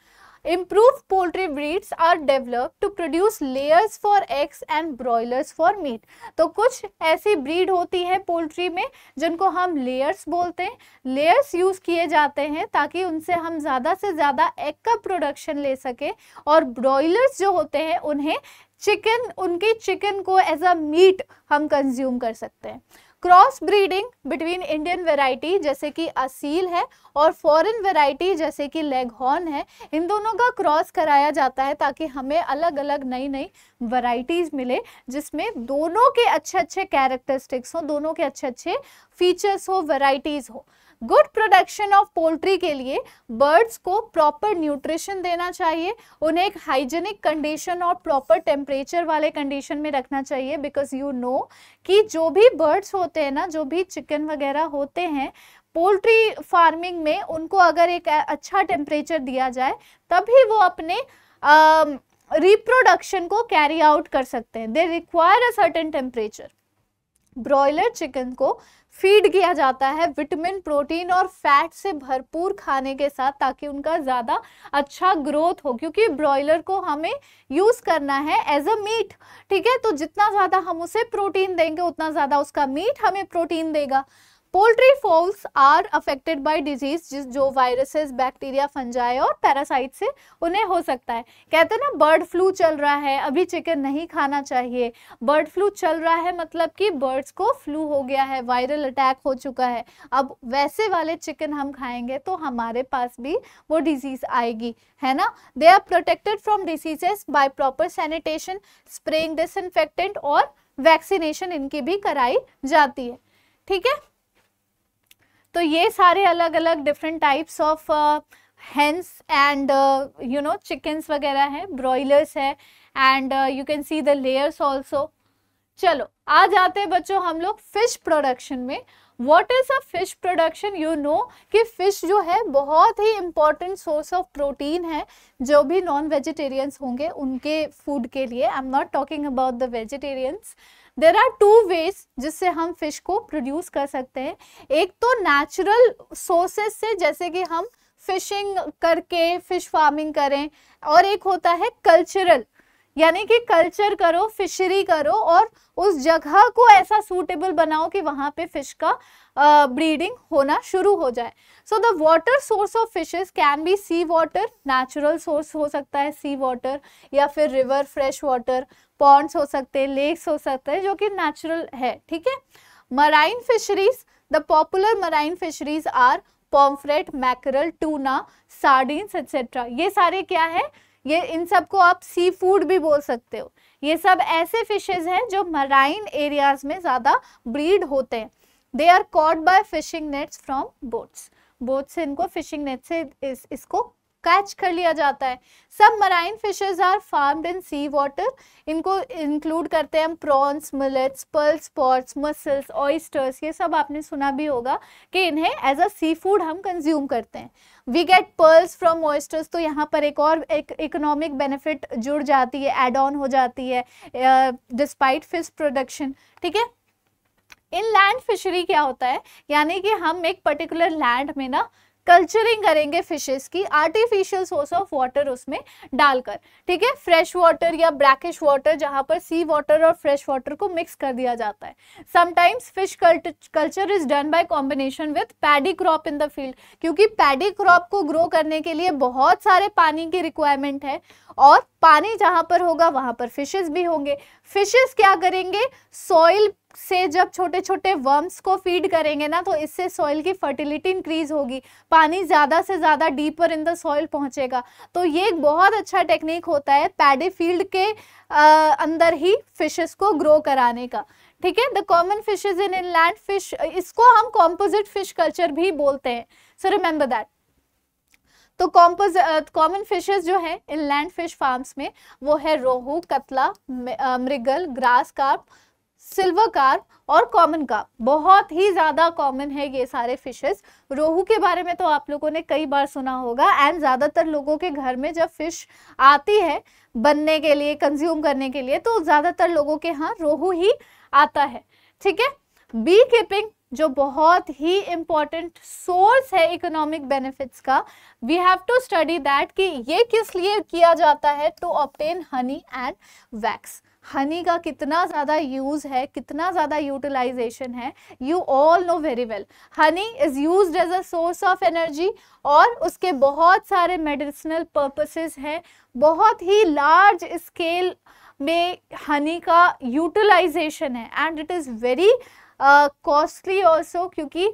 [SPEAKER 1] Improved poultry breeds are developed to produce layers for eggs and broilers for meat. तो कुछ ऐसी breed होती है poultry में जिनको हम layers बोलते हैं Layers use किए जाते हैं ताकि उनसे हम ज़्यादा से ज़्यादा egg का production ले सकें और broilers जो होते हैं उन्हें चिकन उनके चिकन को एज अ मीट हम कंज्यूम कर सकते हैं cross breeding between Indian variety जैसे कि असील है और फॉरेन वेराइटी जैसे कि लेगहॉर्न है इन दोनों का क्रॉस कराया जाता है ताकि हमें अलग अलग नई नई वराइटीज मिले जिसमें दोनों के अच्छे अच्छे कैरेक्टरिस्टिक्स हों दोनों के अच्छे अच्छे फीचर्स हो वराइटीज हो गुड प्रोडक्शन ऑफ पोल्ट्री के लिए बर्ड्स को प्रॉपर न्यूट्रिशन देना चाहिए उन्हें एक हाइजेनिक कंडीशन और प्रॉपर टेम्परेचर वाले कंडीशन में रखना चाहिए बिकॉज यू नो कि जो भी बर्ड्स होते हैं ना जो भी चिकन वगैरह होते हैं पोल्ट्री फार्मिंग में उनको अगर एक अच्छा टेम्परेचर दिया जाए तभी वो अपने रिप्रोडक्शन को कैरी आउट कर सकते हैं they require a certain temperature broiler chicken को फीड किया जाता है विटामिन प्रोटीन और फैट से भरपूर खाने के साथ ताकि उनका ज़्यादा अच्छा ग्रोथ हो क्योंकि ब्रॉयलर को हमें यूज़ करना है एज अ मीट ठीक है तो जितना ज़्यादा हम उसे प्रोटीन देंगे उतना ज़्यादा उसका मीट हमें प्रोटीन देगा poultry fowls are affected by disease जिस जो वायरसेस बैक्टीरिया फंजाए और पैरासाइट से उन्हें हो सकता है कहते हैं ना बर्ड फ्लू चल रहा है अभी चिकन नहीं खाना चाहिए बर्ड फ्लू चल रहा है मतलब कि बर्ड्स को फ्लू हो गया है वायरल अटैक हो चुका है अब वैसे वाले चिकन हम खाएंगे तो हमारे पास भी वो डिजीज आएगी है ना they are protected from diseases by proper sanitation spraying disinfectant और वैक्सीनेशन इनकी भी कराई जाती है ठीक है तो ये सारे अलग अलग different types of hens and you know chickens वगैरह हैं ब्रॉयलर्स है and you can see the layers also चलो आ जाते हैं बच्चों हम लोग फिश प्रोडक्शन में what is a fish production you know कि फिश जो है बहुत ही इम्पॉर्टेंट सोर्स ऑफ प्रोटीन है जो भी नॉन वेजिटेरियंस होंगे उनके फूड के लिए I am not talking about the vegetarians there are too veg जिससे हम फिश को प्रोड्यूस कर सकते हैं एक तो नेचुरल सोर्सेस से जैसे कि हम फिशिंग करके फिश फार्मिंग करें और एक होता है कल्चरल यानी कि कल्चर करो फिशरी करो और उस जगह को ऐसा सूटेबल बनाओ कि वहां पे फिश का ब्रीडिंग होना शुरू हो जाए so the water source of fishes can be sea water natural source हो सकता है सी वाटर या फिर रिवर फ्रेश वाटर पॉन्ड्स हो सकते हैं लेक्स हो सकते हैं जो कि नेचुरल है ठीक है marine fisheries the popular marine fisheries are pomfret mackerel tuna sardines etcetera ये सारे क्या है ये इन सब को आप सी फूड भी बोल सकते हो ये सब ऐसे फिशेज हैं जो मराइन एरियाज में ज़्यादा ब्रीड होते हैं they are caught by fishing nets from boats boats से इनको फिशिंग नेट से इस, इसको कैच कर लिया जाता है सब marine fishes are farmed in sea water इनको इंक्लूड करते हैं हम prawns mullets pearl spots mussels oysters ये सब आपने सुना भी होगा कि इन्हें एज अ सी फूड हम कंज्यूम करते हैं we get pearls from oysters तो यहाँ पर एक और एक इकोनॉमिक बेनिफिट जुड़ जाती है एड ऑन हो जाती है डिस्पाइट फिश प्रोडक्शन ठीक है इन लैंड फिशरी क्या होता है यानी कि हम एक पर्टिकुलर लैंड में ना कल्चरिंग करेंगे फिशेस की आर्टिफिशियल सोर्स ऑफ वाटर उसमें डालकर ठीक है फ्रेश वाटर या ब्रैकिश वाटर जहां पर सी वाटर और फ्रेश वाटर को मिक्स कर दिया जाता है sometimes fish culture is done by combination with paddy crop in the field क्योंकि पैडी क्रॉप को ग्रो करने के लिए बहुत सारे पानी की रिक्वायरमेंट है और पानी जहां पर होगा वहां पर फिशेस भी होंगे फिशेस क्या करेंगे सॉइल से जब छोटे छोटे वर्म्स को फीड करेंगे ना तो इससे सॉइल की फर्टिलिटी इंक्रीज होगी पानी ज़्यादा से ज़्यादा डीपर इन द सॉइल पहुँचेगा तो ये एक बहुत अच्छा टेक्निक होता है पैडी फील्ड के आ, अंदर ही फिशेस को ग्रो कराने का ठीक है the common fishes in inland fish इसको हम कॉम्पोजिट फिश कल्चर भी बोलते हैं सो रिमेंबर दैट तो कॉम्पोज कॉमन फिशेस जो है इन लैंड फिश फार्म्स में वो है rohu catla mrigal grass carp silver carp और कॉमन कार्प बहुत ही ज़्यादा कॉमन है ये सारे फिशेस रोहू के बारे में तो आप लोगों ने कई बार सुना होगा एंड ज़्यादातर लोगों के घर में जब फिश आती है बनने के लिए कंज्यूम करने के लिए तो ज़्यादातर लोगों के यहाँ रोहू ही आता है ठीक है बी कीपिंग जो बहुत ही इम्पॉर्टेंट सोर्स है इकोनॉमिक बेनिफिट्स का we have to study that कि ये किस लिए किया जाता है to obtain honey and wax honey का कितना ज़्यादा यूज़ है कितना ज़्यादा यूटिलाइजेशन है you all know very well honey is use as a source of energy और उसके बहुत सारे मेडिसिनल पर्पसेस हैं बहुत ही लार्ज स्केल में हनी का यूटिलाइजेशन है and it is very costly also क्योंकि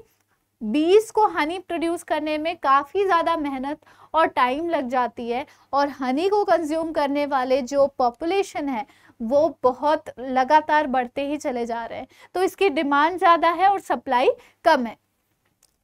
[SPEAKER 1] बीस को हनी प्रोड्यूस करने में काफ़ी ज़्यादा मेहनत और टाइम लग जाती है और हनी को कंज्यूम करने वाले जो पॉपुलेशन है वो बहुत लगातार बढ़ते ही चले जा रहे हैं तो इसकी डिमांड ज़्यादा है और सप्लाई कम है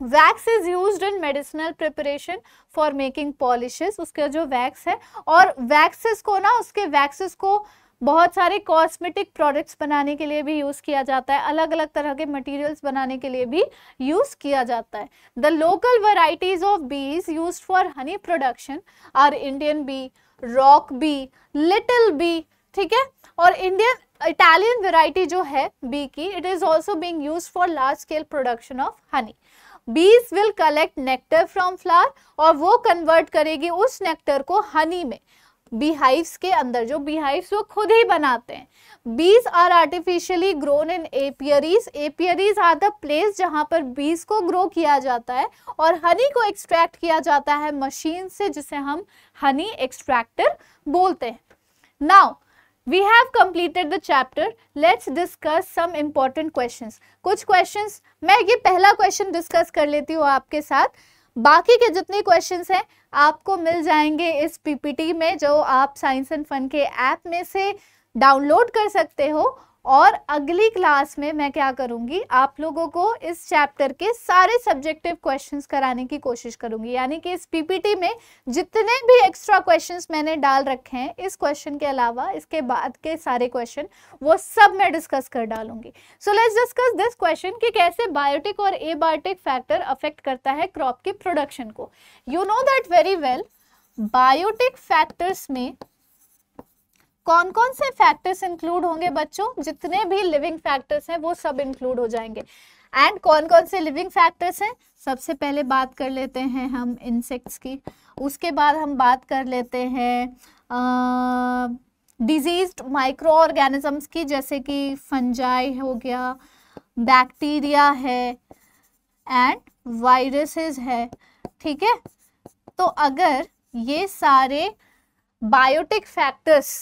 [SPEAKER 1] wax is use in medicinal preparation for making polishes उसका जो वैक्स है और वैक्सेस को ना उसके वैक्सेस को बहुत सारे कॉस्मेटिक प्रोडक्ट्स बनाने के लिए भी यूज़ किया जाता है अलग अलग तरह के मटेरियल्स बनाने के लिए भी यूज़ किया जाता है the local varieties of bees use for honey production are Indian bee rock bee little bee ठीक है और इंडियन इटालियन वेराइटी जो है बी की it is also being use for large scale production of honey bees will collect nectar from flower और वो convert करेगी उस नेक्टर को हनी में बीहाइव्स के अंदर जो बीहाइव्स वो खुद ही बनाते हैं bees are artificially grown in apiaries apiaries are the place जहां पर बीज को ग्रो किया जाता है और हनी को एक्सट्रैक्ट किया जाता है मशीन से जिसे हम हनी एक्सट्रैक्टर बोलते हैं now we have completed the chapter let's discuss some important question कुछ क्वेश्चन मैं ये पहला क्वेश्चन डिस्कस कर लेती हूँ आपके साथ बाकी के जितने क्वेश्चन हैं आपको मिल जाएंगे इस पीपीटी में जो आप साइंस एंड फन के ऐप में से डाउनलोड कर सकते हो और अगली क्लास में मैं क्या करूँगी आप लोगों को इस चैप्टर के सारे सब्जेक्टिव क्वेश्चंस कराने की कोशिश करूंगी यानी कि इस पीपीटी में जितने भी एक्स्ट्रा क्वेश्चंस मैंने डाल रखे हैं इस क्वेश्चन के अलावा इसके बाद के सारे क्वेश्चन वो सब मैं डिस्कस कर डालूंगी so let's discuss this question कि कैसे बायोटिक और ए फैक्टर अफेक्ट करता है क्रॉप की प्रोडक्शन को you know that very well biotic factors में कौन कौन से फैक्टर्स इंक्लूड होंगे बच्चों जितने भी लिविंग फैक्टर्स हैं वो सब इंक्लूड हो जाएंगे एंड कौन कौन से लिविंग फैक्टर्स हैं सबसे पहले बात कर लेते हैं हम इंसेक्ट्स की उसके बाद हम बात कर लेते हैं डिजीज माइक्रो ऑर्गेनिजम्स की जैसे कि फंजाई हो गया बैक्टीरिया है एंड वायरसेस है ठीक है तो अगर ये सारे बायोटिक फैक्टर्स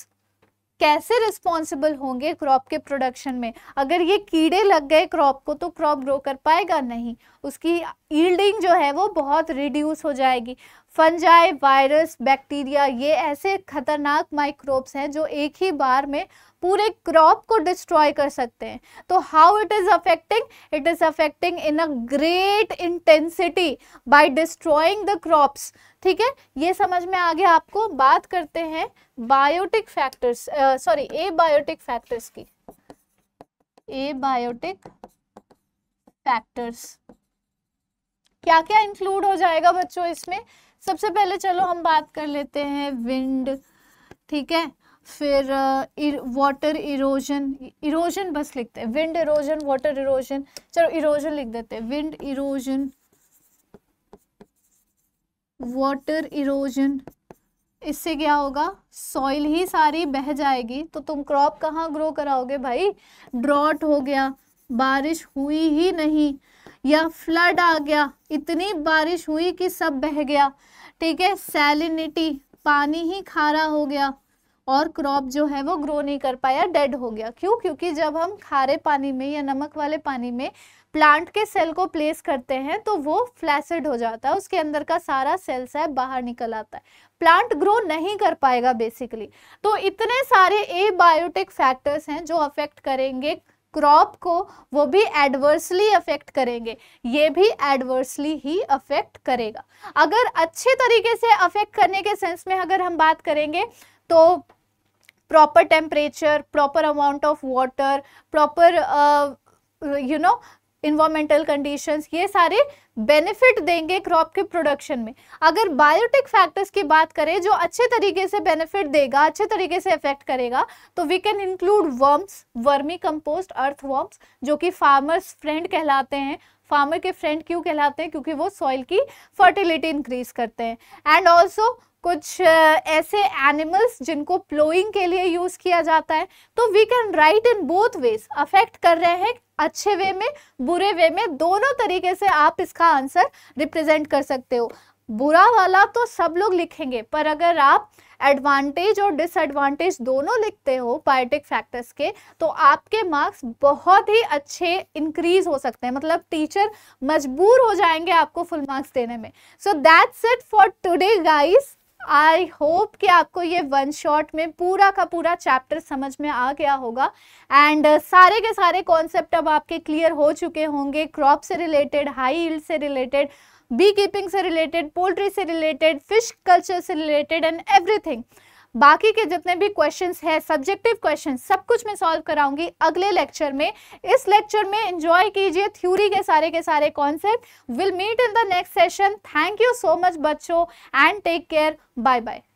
[SPEAKER 1] कैसे रिस्पॉन्सिबल होंगे क्रॉप के प्रोडक्शन में अगर ये कीड़े लग गए क्रॉप को तो क्रॉप ग्रो कर पाएगा नहीं उसकी ईल्डिंग जो है वो बहुत रिड्यूस हो जाएगी फंजाई वायरस बैक्टीरिया ये ऐसे खतरनाक माइक्रोब्स हैं जो एक ही बार में पूरे क्रॉप को डिस्ट्रॉय कर सकते हैं तो how it is affecting it is affecting in a great intensity by destroying the crops ठीक है ये समझ में आगे आपको बात करते हैं biotic factors sorry abiotic factors की ए बायोटिक फैक्टर्स क्या क्या इंक्लूड हो जाएगा बच्चों इसमें सबसे पहले चलो हम बात कर लेते हैं विंड ठीक है फिर वाटर इरोजन इरोजन बस लिखते हैं विंड इरोजन वाटर इरोजन चलो इरोजन लिख देते हैं विंड इरोजन वाटर इरोजन इससे क्या होगा सॉइल ही सारी बह जाएगी तो तुम क्रॉप कहाँ ग्रो कराओगे भाई ड्रॉट हो गया बारिश हुई ही नहीं या फ्लड आ गया इतनी बारिश हुई कि सब बह गया ठीक है सैलिनिटी पानी ही खारा हो गया और क्रॉप जो है वो ग्रो नहीं कर पाया डेड हो गया क्यों क्योंकि जब हम खारे पानी में या नमक वाले पानी में प्लांट के सेल को प्लेस करते हैं तो वो फ्लैसिड हो जाता है उसके अंदर का सारा सेल्स है बाहर निकल आता है प्लांट ग्रो नहीं कर पाएगा बेसिकली तो इतने सारे ए बायोटिक फैक्टर्स हैं जो अफेक्ट करेंगे क्रॉप को वो भी एडवर्सली अफेक्ट करेंगे ये भी एडवर्सली ही अफेक्ट करेगा अगर अच्छे तरीके से अफेक्ट करने के सेंस में अगर हम बात करेंगे तो proper temperature proper amount of water proper you know environmental condition ये सारे बेनिफिट देंगे क्रॉप के प्रोडक्शन में अगर बायोटिक फैक्टर्स की बात करें जो अच्छे तरीके से बेनिफिट देगा अच्छे तरीके से इफेक्ट करेगा तो we can include worms vermicompost earthworms जो कि फार्मर्स फ्रेंड कहलाते हैं फार्मर के फ्रेंड क्यों कहलाते हैं क्योंकि वो सॉइल की फर्टिलिटी इंक्रीज करते हैं एंड ऑल्सो कुछ ऐसे एनिमल्स जिनको प्लोइंग के लिए यूज़ किया जाता है तो we can write in both ways affect कर रहे हैं अच्छे वे में बुरे वे में दोनों तरीके से आप इसका आंसर रिप्रेजेंट कर सकते हो बुरा वाला तो सब लोग लिखेंगे पर अगर आप एडवांटेज और डिसएडवांटेज दोनों लिखते हो बायोटिक फैक्टर्स के तो आपके मार्क्स बहुत ही अच्छे इंक्रीज हो सकते हैं मतलब टीचर मजबूर हो जाएंगे आपको फुल मार्क्स देने में so that's it for today guys I hope कि आपको ये वन शॉट में पूरा का पूरा चैप्टर समझ में आ गया होगा एंड uh, सारे के सारे कॉन्सेप्ट अब आपके क्लियर हो चुके होंगे क्रॉप से रिलेटेड हाई हील से रिलेटेड बी कीपिंग से रिलेटेड पोल्ट्री से रिलेटेड फिश कल्चर से रिलेटेड एंड एवरीथिंग बाकी के जितने भी क्वेश्चंस हैं सब्जेक्टिव क्वेश्चन सब कुछ मैं सॉल्व कराऊंगी अगले लेक्चर में इस लेक्चर में एंजॉय कीजिए थ्योरी के सारे के सारे concept will meet in the next session thank you so much बच्चों and take care bye bye